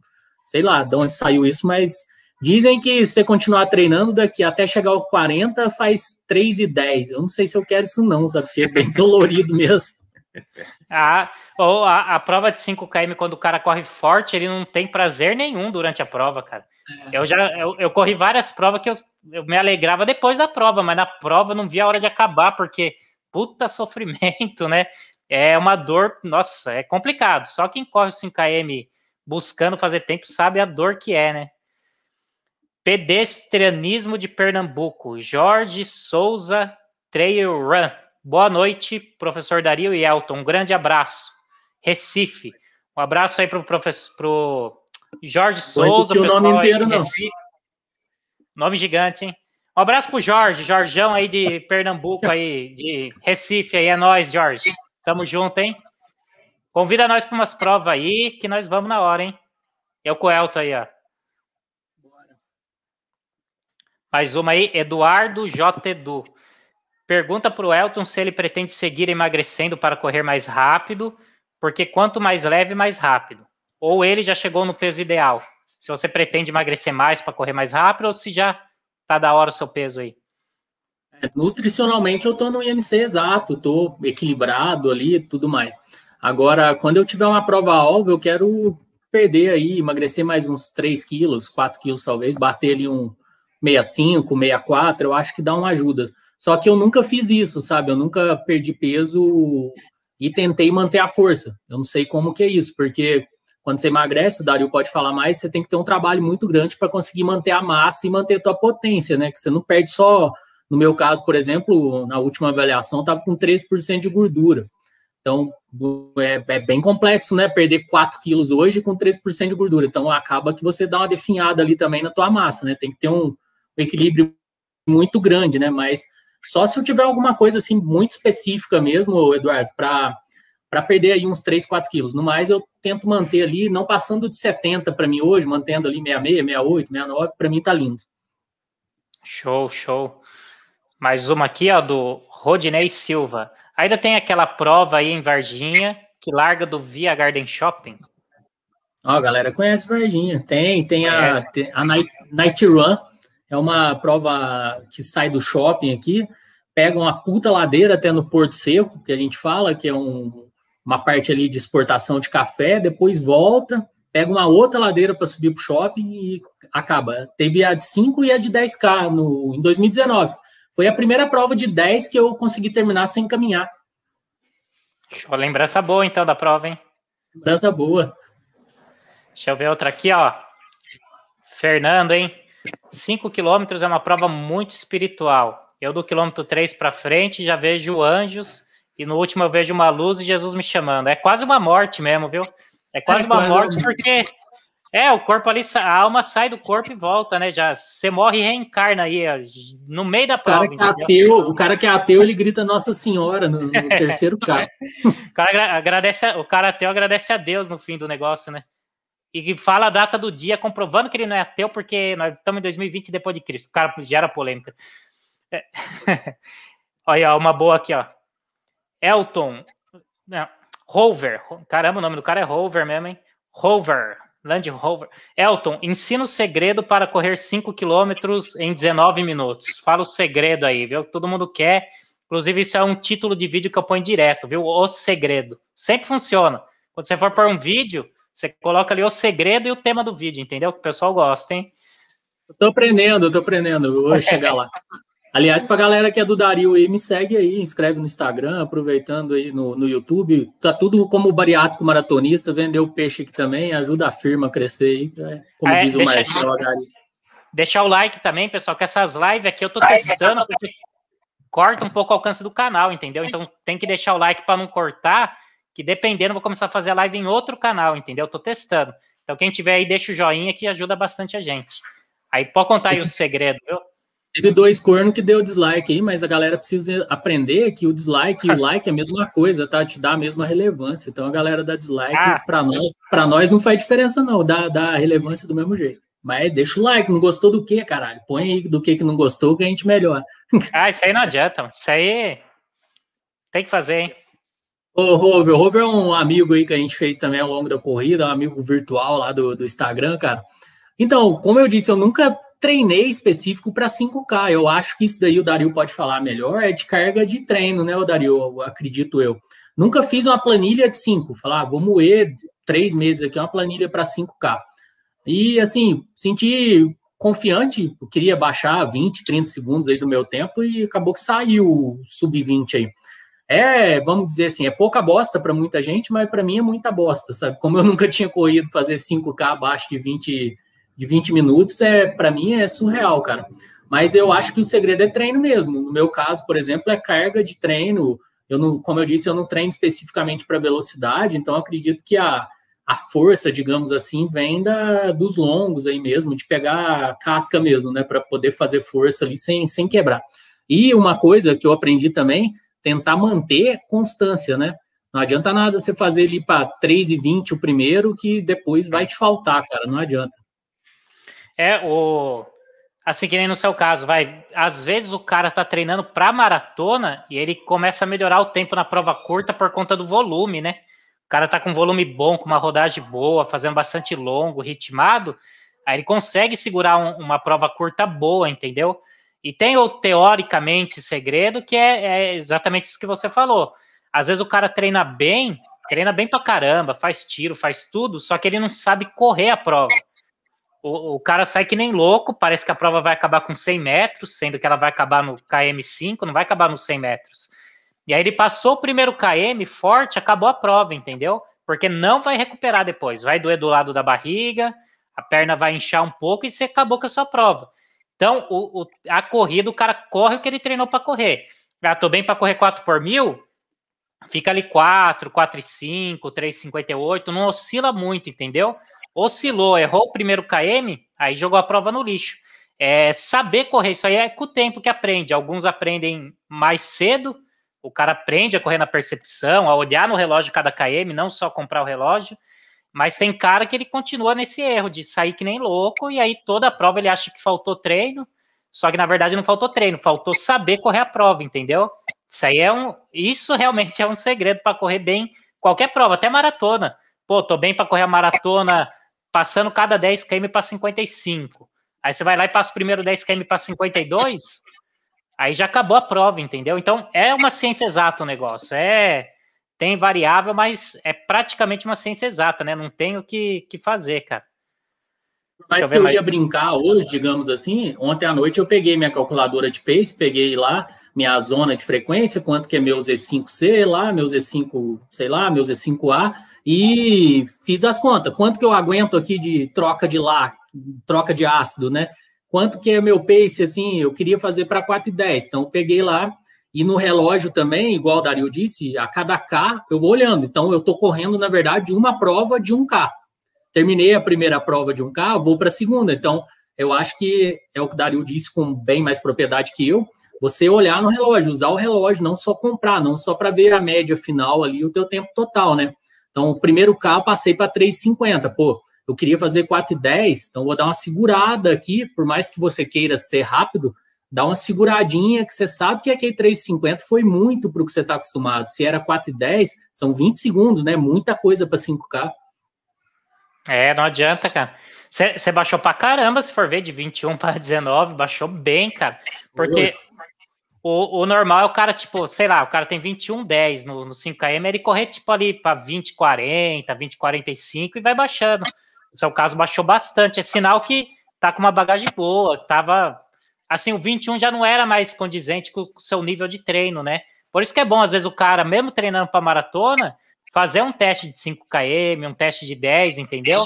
sei lá de onde saiu isso, mas Dizem que se você continuar treinando daqui até chegar aos 40, faz 3 e 10. Eu não sei se eu quero isso não, sabe? Porque é bem dolorido mesmo. Ah, ou a, a, prova de 5 km, quando o cara corre forte, ele não tem prazer nenhum durante a prova, cara. É. Eu já eu, eu, corri várias provas que eu, eu me alegrava depois da prova, mas na prova eu não via a hora de acabar, porque puta sofrimento, né? É uma dor, nossa, é complicado. Só quem corre 5 km buscando fazer tempo sabe a dor que é, né? Pedestrianismo de Pernambuco, Jorge Souza Trail Run. Boa noite, professor Dario e Elton. Um grande abraço. Recife. Um abraço aí para o professor pro Jorge Souza. Não o nome inteiro, não. Nome gigante, hein? Um abraço para o Jorge, Jorgeão aí de Pernambuco, aí de Recife, aí é nós, Jorge. Tamo junto, hein? Convida nós para umas provas aí, que nós vamos na hora, hein? Eu com o Elton aí, ó. Mais uma aí, Eduardo J. Edu. Pergunta para o Elton se ele pretende seguir emagrecendo para correr mais rápido, porque quanto mais leve, mais rápido. Ou ele já chegou no peso ideal? Se você pretende emagrecer mais para correr mais rápido, ou se já está da hora o seu peso aí? É, nutricionalmente, eu estou no IMC exato, estou equilibrado ali tudo mais. Agora, quando eu tiver uma prova-alvo, eu quero perder aí, emagrecer mais uns 3 quilos, 4 quilos talvez, bater ali um 65, 64, eu acho que dá uma ajuda. Só que eu nunca fiz isso, sabe? Eu nunca perdi peso e tentei manter a força. Eu não sei como que é isso, porque quando você emagrece, o Dario pode falar mais, você tem que ter um trabalho muito grande para conseguir manter a massa e manter a tua potência, né? Que você não perde só, no meu caso, por exemplo, na última avaliação, estava com 3% de gordura. Então, é, é, bem complexo, né? Perder 4 quilos hoje com 3% de gordura. Então, acaba que você dá uma definhada ali também na tua massa, né? Tem que ter um, equilíbrio muito grande, né? Mas só se eu tiver alguma coisa assim muito específica mesmo, Eduardo, para para perder aí uns 3, 4 quilos. No mais, eu tento manter ali, não passando de 70 para mim hoje, mantendo ali 66, 68, 69, para mim tá lindo. Show, show. Mais uma aqui, ó, do Rodinei Silva. Ainda tem aquela prova aí em Varginha, que larga do Via Garden Shopping. Ó, galera conhece Varginha. Tem, tem conhece. a, a Night, Night Run, é uma prova que sai do shopping aqui, pega uma puta ladeira até no Porto Seco, que a gente fala, que é um, uma parte ali de exportação de café, depois volta, pega uma outra ladeira para subir para o shopping e acaba. Teve a de 5 e a de 10K no, em 2019. Foi a primeira prova de 10 que eu consegui terminar sem caminhar. Show, lembrança boa então da prova, hein? Lembrança boa. Deixa eu ver outra aqui, ó. Fernando, hein? 5 quilômetros é uma prova muito espiritual. Eu, do quilômetro 3 para frente, já vejo anjos e no último eu vejo uma luz e Jesus me chamando. É quase uma morte mesmo, viu? É quase é uma morte porque é, o corpo ali, a alma sai do corpo e volta, né? Já você morre e reencarna aí, no meio da prova. O cara, que é ateu, o cara que é ateu, ele grita Nossa Senhora no, no terceiro carro. o, cara agradece, o cara ateu agradece a Deus no fim do negócio, né? e fala a data do dia, comprovando que ele não é ateu, porque nós estamos em 2020 depois de Cristo. O cara gera polêmica. É. Olha, uma boa aqui, ó. Elton. Não, Rover. Caramba, o nome do cara é Rover mesmo, hein? Rover. Land Rover. Elton, ensina o segredo para correr 5 quilômetros em 19 minutos. Fala o segredo aí, viu? Todo mundo quer. Inclusive, isso é um título de vídeo que eu ponho direto, viu? O segredo. Sempre funciona. Quando você for para um vídeo, você coloca ali o segredo e o tema do vídeo, entendeu? Que o pessoal gosta, hein? Eu tô aprendendo, eu tô aprendendo, eu vou chegar lá. Aliás, pra galera que é do Dario aí, me segue aí, inscreve no Instagram, aproveitando aí no, no YouTube. Tá tudo como bariátrico maratonista, vendeu peixe aqui também, ajuda a firma a crescer aí, é, como ah, é, diz o Marcelo Deixar o like também, pessoal, que essas lives aqui eu tô testando, porque corta um pouco o alcance do canal, entendeu? Então tem que deixar o like para não cortar que dependendo, vou começar a fazer a live em outro canal, entendeu? Estou testando. Então, quem tiver aí, deixa o joinha que ajuda bastante a gente. Aí pode contar aí o segredo, viu? Teve dois cornos que deu dislike aí, mas a galera precisa aprender que o dislike e o like é a mesma coisa, tá? Te dá a mesma relevância. Então a galera dá dislike ah. para nós, para nós não faz diferença não, dá, dá relevância do mesmo jeito. Mas deixa o like, não gostou do que, caralho? Põe aí do que que não gostou que a gente melhora. Ah, isso aí não adianta, isso aí tem que fazer, hein? Ô, Rover, o Rover é um amigo aí que a gente fez também ao longo da corrida, é um amigo virtual lá do, do Instagram, cara. Então, como eu disse, eu nunca treinei específico para 5K. Eu acho que isso daí o Dario pode falar melhor, é de carga de treino, né, o Dario, acredito eu. Nunca fiz uma planilha de 5, falar, ah, vou moer três meses aqui, uma planilha para 5K. E, assim, senti confiante, eu queria baixar 20, 30 segundos aí do meu tempo e acabou que saiu sub-20 aí é, vamos dizer assim, é pouca bosta para muita gente, mas para mim é muita bosta, sabe? Como eu nunca tinha corrido fazer 5K abaixo de 20, de 20 minutos, é para mim é surreal, cara. Mas eu acho que o segredo é treino mesmo. No meu caso, por exemplo, é carga de treino. Eu não, como eu disse, eu não treino especificamente para velocidade, então acredito que a, a força, digamos assim, vem da, dos longos aí mesmo, de pegar casca mesmo, né, para poder fazer força ali sem, sem quebrar. E uma coisa que eu aprendi também tentar manter constância, né? Não adianta nada você fazer ali para 3,20 o primeiro, que depois vai te faltar, cara. Não adianta. É, o. Assim que nem no seu caso, vai. Às vezes o cara tá treinando para maratona e ele começa a melhorar o tempo na prova curta por conta do volume, né? O cara tá com volume bom, com uma rodagem boa, fazendo bastante longo, ritmado. Aí ele consegue segurar um, uma prova curta boa, entendeu? E tem o teoricamente segredo, que é, é, exatamente isso que você falou. Às vezes o cara treina bem, treina bem pra caramba, faz tiro, faz tudo, só que ele não sabe correr a prova. O, o cara sai que nem louco, parece que a prova vai acabar com 100 metros, sendo que ela vai acabar no KM5, não vai acabar nos 100 metros. E aí ele passou o primeiro KM forte, acabou a prova, entendeu? Porque não vai recuperar depois. Vai doer do lado da barriga, a perna vai inchar um pouco e você acabou com a sua prova. Então, o, o, a corrida, o cara corre o que ele treinou para correr. Ah, tô bem para correr 4 por mil? Fica ali 4, 4,5, 3,58, não oscila muito, entendeu? Oscilou, errou o primeiro KM, aí jogou a prova no lixo. É, saber correr, isso aí é com o tempo que aprende. Alguns aprendem mais cedo, o cara aprende a correr na percepção, a olhar no relógio cada KM, não só comprar o relógio. Mas tem cara que ele continua nesse erro de sair que nem louco, e aí toda a prova ele acha que faltou treino, só que na verdade não faltou treino, faltou saber correr a prova, entendeu? Isso aí é um. Isso realmente é um segredo para correr bem qualquer prova, até maratona. Pô, tô bem para correr a maratona passando cada 10 km para 55. Aí você vai lá e passa o primeiro 10 km para 52, aí já acabou a prova, entendeu? Então é uma ciência exata o negócio. É tem variável, mas é praticamente uma ciência exata, né? Não tem o que, que fazer, cara. Mas eu, eu mais... ia brincar hoje, digamos assim, ontem à noite eu peguei minha calculadora de pace, peguei lá minha zona de frequência, quanto que é meu Z5C lá, meu Z5, sei lá, meu Z5A, e fiz as contas. Quanto que eu aguento aqui de troca de lá, troca de ácido, né? Quanto que é meu pace, assim, eu queria fazer para 4,10. Então, eu peguei lá e no relógio também, igual o Dario disse, a cada K eu vou olhando. Então, eu estou correndo, na verdade, uma prova de um K. Terminei a primeira prova de um K, vou para a segunda. Então, eu acho que é o que o Dario disse com bem mais propriedade que eu. Você olhar no relógio, usar o relógio, não só comprar, não só para ver a média final ali, o teu tempo total, né? Então, o primeiro K eu passei para 3,50. Pô, eu queria fazer 4,10, então vou dar uma segurada aqui, por mais que você queira ser rápido, dá uma seguradinha, que você sabe que aquele 3,50 foi muito para o que você está acostumado. Se era 4,10, são 20 segundos, né? Muita coisa para 5K. É, não adianta, cara. Você baixou para caramba, se for ver, de 21 para 19, baixou bem, cara. Porque o, o, normal é o cara, tipo, sei lá, o cara tem 21, 10 no, no 5KM, ele correr, tipo, ali para 20, 40, 20, 45 e vai baixando. No seu caso, baixou bastante. É sinal que tá com uma bagagem boa, tava assim, o 21 já não era mais condizente com o seu nível de treino, né? Por isso que é bom, às vezes, o cara, mesmo treinando para maratona, fazer um teste de 5km, um teste de 10, entendeu?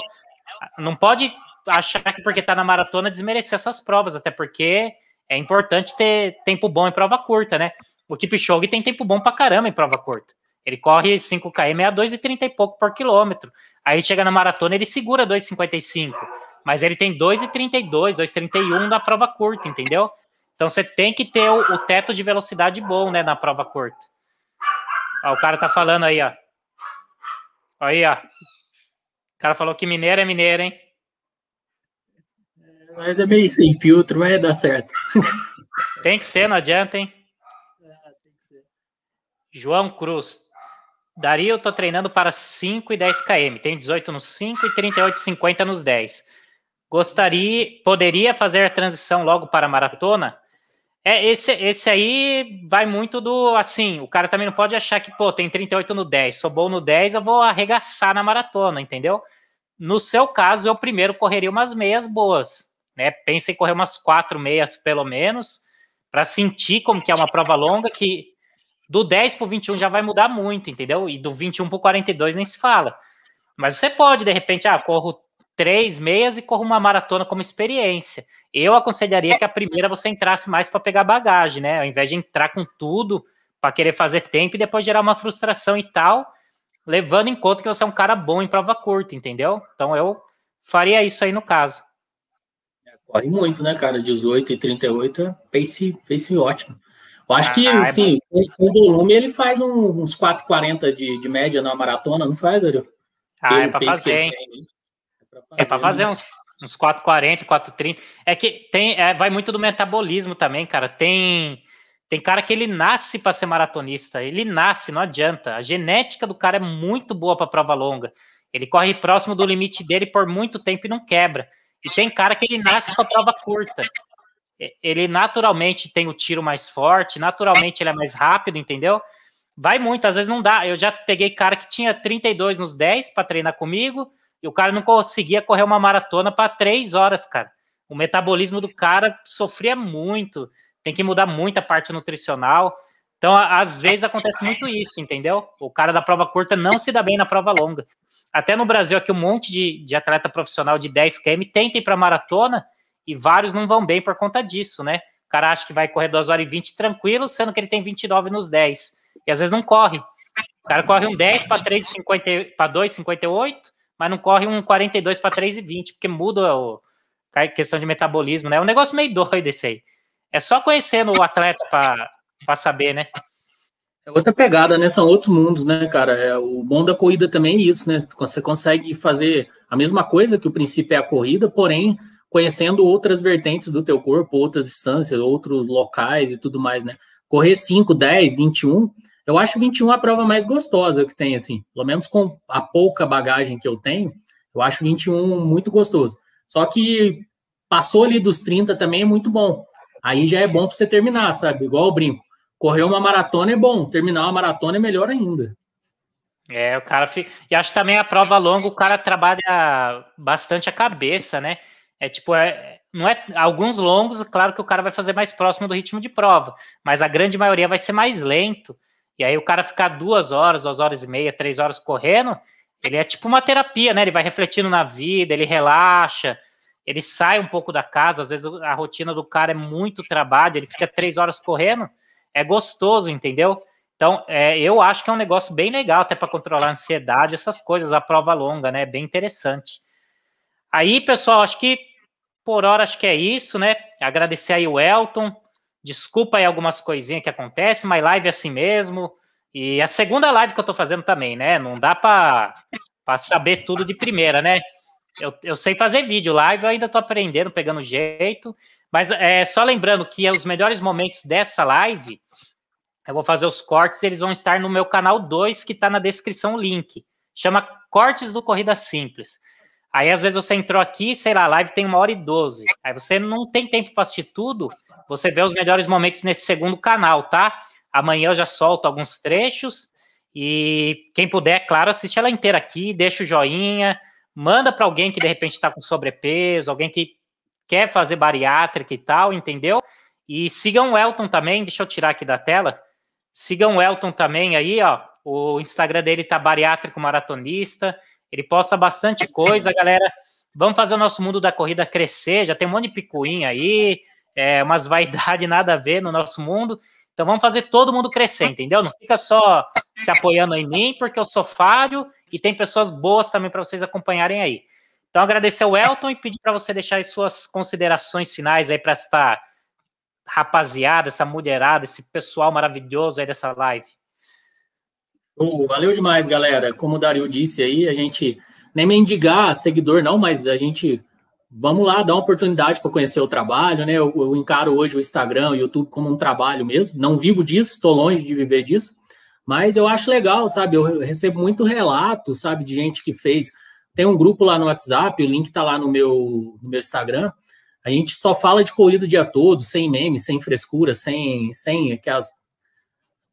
Não pode achar que porque está na maratona desmerecer essas provas, até porque é importante ter tempo bom em prova curta, né? O Kipchoge tem tempo bom para caramba em prova curta. Ele corre 5km é a 2,30 e pouco por quilômetro. Aí chega na maratona, ele segura 2,55 mas ele tem 2,32, 2,31 na prova curta, entendeu? Então você tem que ter o, o, teto de velocidade bom, né, na prova curta. Ó, o cara tá falando aí, ó. Aí, ó. O cara falou que mineiro é mineiro, hein? É, mas é meio sem filtro, vai dar certo. tem que ser, não adianta, hein? É, João Cruz. Daria, eu tô treinando para 5 e 10 km. Tem 18 nos 5 e 38,50 nos 10. Gostaria, poderia fazer a transição logo para a maratona? É, esse, esse aí vai muito do, assim, o cara também não pode achar que, pô, tem 38 no 10, sou bom no 10, eu vou arregaçar na maratona, entendeu? No seu caso, eu primeiro correria umas meias boas, né? Pensa em correr umas quatro meias, pelo menos, para sentir como que é uma prova longa, que do 10 para o 21 já vai mudar muito, entendeu? E do 21 para o 42 nem se fala. Mas você pode, de repente, ah, corro três meias e corra uma maratona como experiência. Eu aconselharia é. que a primeira você entrasse mais para pegar bagagem, né? Ao invés de entrar com tudo para querer fazer tempo e depois gerar uma frustração e tal, levando em conta que você é um cara bom em prova curta, entendeu? Então eu faria isso aí no caso. É, corre muito, né, cara? 18 e 38, pace, pace ótimo. Eu acho ah, que, é sim, com volume ele faz uns 4,40 de, de média na maratona, não faz, Ariel? Ah, é pra fazer, hein? Né? É fazer. É né? para fazer uns, uns 4,40, 4,30. É que tem, é, vai muito do metabolismo também, cara. Tem tem cara que ele nasce para ser maratonista, ele nasce, não adianta. A genética do cara é muito boa para prova longa. Ele corre próximo do limite dele por muito tempo e não quebra. E tem cara que ele nasce para prova curta. Ele naturalmente tem o tiro mais forte, naturalmente ele é mais rápido, entendeu? Vai muito, às vezes não dá. Eu já peguei cara que tinha 32 nos 10 para treinar comigo, e o cara não conseguia correr uma maratona para três horas, cara. O metabolismo do cara sofria muito, tem que mudar muito a parte nutricional. Então, às vezes acontece muito isso, entendeu? O cara da prova curta não se dá bem na prova longa. Até no Brasil, aqui um monte de, de atleta profissional de 10 km tenta ir para maratona e vários não vão bem por conta disso, né? O cara acha que vai correr 2 horas e 20 tranquilo, sendo que ele tem 29 nos 10. E às vezes não corre. O cara corre um 10 para para 2,58, mas não corre um 42 para 3,20, porque muda o, a questão de metabolismo, né? É um negócio meio doido esse aí. É só conhecendo o atleta para saber, né? É outra pegada, né? São outros mundos, né, cara? É, o bom da corrida também é isso, né? Você consegue fazer a mesma coisa que o princípio é a corrida, porém conhecendo outras vertentes do teu corpo, outras distâncias, outros locais e tudo mais, né? Correr 5, 10, 21 eu acho 21 a prova mais gostosa que tem, assim, pelo menos com a pouca bagagem que eu tenho, eu acho 21 muito gostoso. Só que passou ali dos 30 também é muito bom. Aí já é bom para você terminar, sabe? Igual o brinco. Correr uma maratona é bom, terminar uma maratona é melhor ainda. É, o cara fica. E acho que também a prova longa, o cara trabalha bastante a cabeça, né? É tipo, é, não é alguns longos, claro que o cara vai fazer mais próximo do ritmo de prova, mas a grande maioria vai ser mais lento. E aí o cara ficar duas horas, duas horas e meia, três horas correndo, ele é tipo uma terapia, né? Ele vai refletindo na vida, ele relaxa, ele sai um pouco da casa. Às vezes a rotina do cara é muito trabalho, ele fica três horas correndo. É gostoso, entendeu? Então, é, eu acho que é um negócio bem legal, até para controlar a ansiedade, essas coisas, a prova longa, né? É bem interessante. Aí, pessoal, acho que por hora acho que é isso, né? Agradecer aí o Elton, Desculpa aí algumas coisinhas que acontecem, mas live é assim mesmo. E a segunda live que eu tô fazendo também, né? Não dá para saber tudo de primeira, né? Eu, eu sei fazer vídeo, live eu ainda tô aprendendo, pegando jeito. Mas é, só lembrando que é os melhores momentos dessa live, eu vou fazer os cortes, eles vão estar no meu canal 2, que tá na descrição o link. Chama Cortes do Corrida Simples. Aí, às vezes, você entrou aqui, sei lá, a live tem uma hora e doze. Aí você não tem tempo para assistir tudo, você vê os melhores momentos nesse segundo canal, tá? Amanhã eu já solto alguns trechos. E quem puder, claro, assiste ela inteira aqui, deixa o joinha, manda para alguém que de repente está com sobrepeso, alguém que quer fazer bariátrica e tal, entendeu? E sigam o Elton também, deixa eu tirar aqui da tela. Sigam o Elton também aí, ó. O Instagram dele tá bariátrico maratonista. Ele posta bastante coisa, galera. Vamos fazer o nosso mundo da corrida crescer. Já tem um monte de picuinha aí, é, umas vaidade nada a ver no nosso mundo. Então vamos fazer todo mundo crescer, entendeu? Não fica só se apoiando em mim, porque eu sou falho e tem pessoas boas também para vocês acompanharem aí. Então agradecer o Elton e pedir para você deixar as suas considerações finais aí para esta rapaziada, essa mulherada, esse pessoal maravilhoso aí dessa live. Oh, valeu demais, galera. Como o Dario disse aí, a gente nem mendigar seguidor, não, mas a gente vamos lá dar uma oportunidade para conhecer o trabalho, né? Eu, eu, encaro hoje o Instagram, o YouTube como um trabalho mesmo. Não vivo disso, estou longe de viver disso, mas eu acho legal, sabe? Eu recebo muito relato, sabe, de gente que fez. Tem um grupo lá no WhatsApp, o link está lá no meu, no meu Instagram. A gente só fala de corrida o dia todo, sem memes, sem frescura, sem, sem aquelas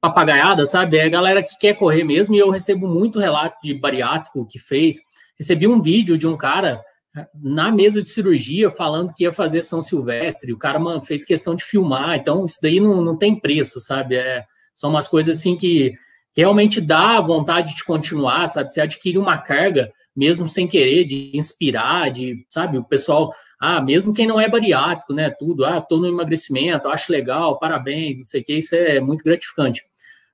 papagaiada, sabe? É a galera que quer correr mesmo, e eu recebo muito relato de bariátrico que fez. Recebi um vídeo de um cara eh, na mesa de cirurgia falando que ia fazer São Silvestre, o cara mano, fez questão de filmar, então isso daí não, não tem preço, sabe? É, são umas coisas assim que realmente dá vontade de continuar, sabe? Você adquire uma carga, mesmo sem querer, de inspirar, de, sabe, o pessoal, ah, mesmo quem não é bariátrico, né? Tudo, ah, tô no emagrecimento, acho legal, parabéns, não sei o que, isso é muito gratificante.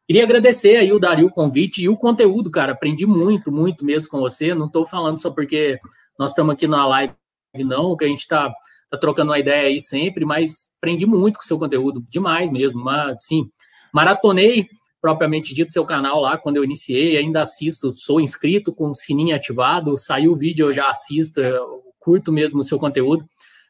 Queria agradecer aí o Dario o convite e o conteúdo, cara. Aprendi muito, muito mesmo com você. Não estou falando só porque nós estamos aqui na live, não, que a gente está tá trocando uma ideia aí sempre, mas aprendi muito com o seu conteúdo, demais mesmo. Mas, sim, maratonei propriamente dito seu canal lá quando eu iniciei, ainda assisto, sou inscrito com o sininho ativado, saiu o vídeo eu já assisto, eu curto mesmo o seu conteúdo.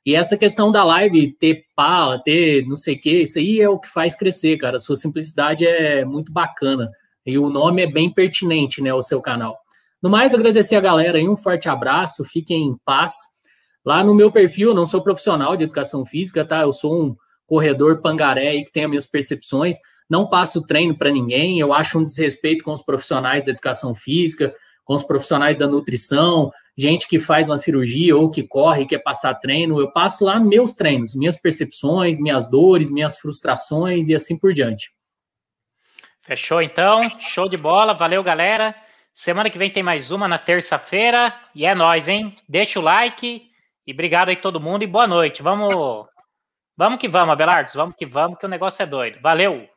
E essa questão da live ter pala, ter não sei o que, isso aí é o que faz crescer, cara. sua simplicidade é muito bacana. E o nome é bem pertinente, né, ao seu canal. No mais, agradecer a galera aí, um forte abraço, fiquem em paz. Lá no meu perfil, eu não sou profissional de educação física, tá? Eu sou um corredor pangaré aí que tem as minhas percepções. Não passo treino para ninguém, eu acho um desrespeito com os profissionais da educação física, com os profissionais da nutrição, gente que faz uma cirurgia ou que corre, quer passar treino, eu passo lá meus treinos, minhas percepções, minhas dores, minhas frustrações e assim por diante. Fechou então, show de bola, valeu galera. Semana que vem tem mais uma na terça-feira e é nós, hein? Deixa o like e obrigado aí todo mundo e boa noite. Vamos, vamos que vamos, Abelardos, vamos que vamos que o negócio é doido. Valeu.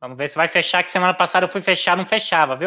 Vamos ver se vai fechar que semana passada eu fui fechar, não fechava, viu?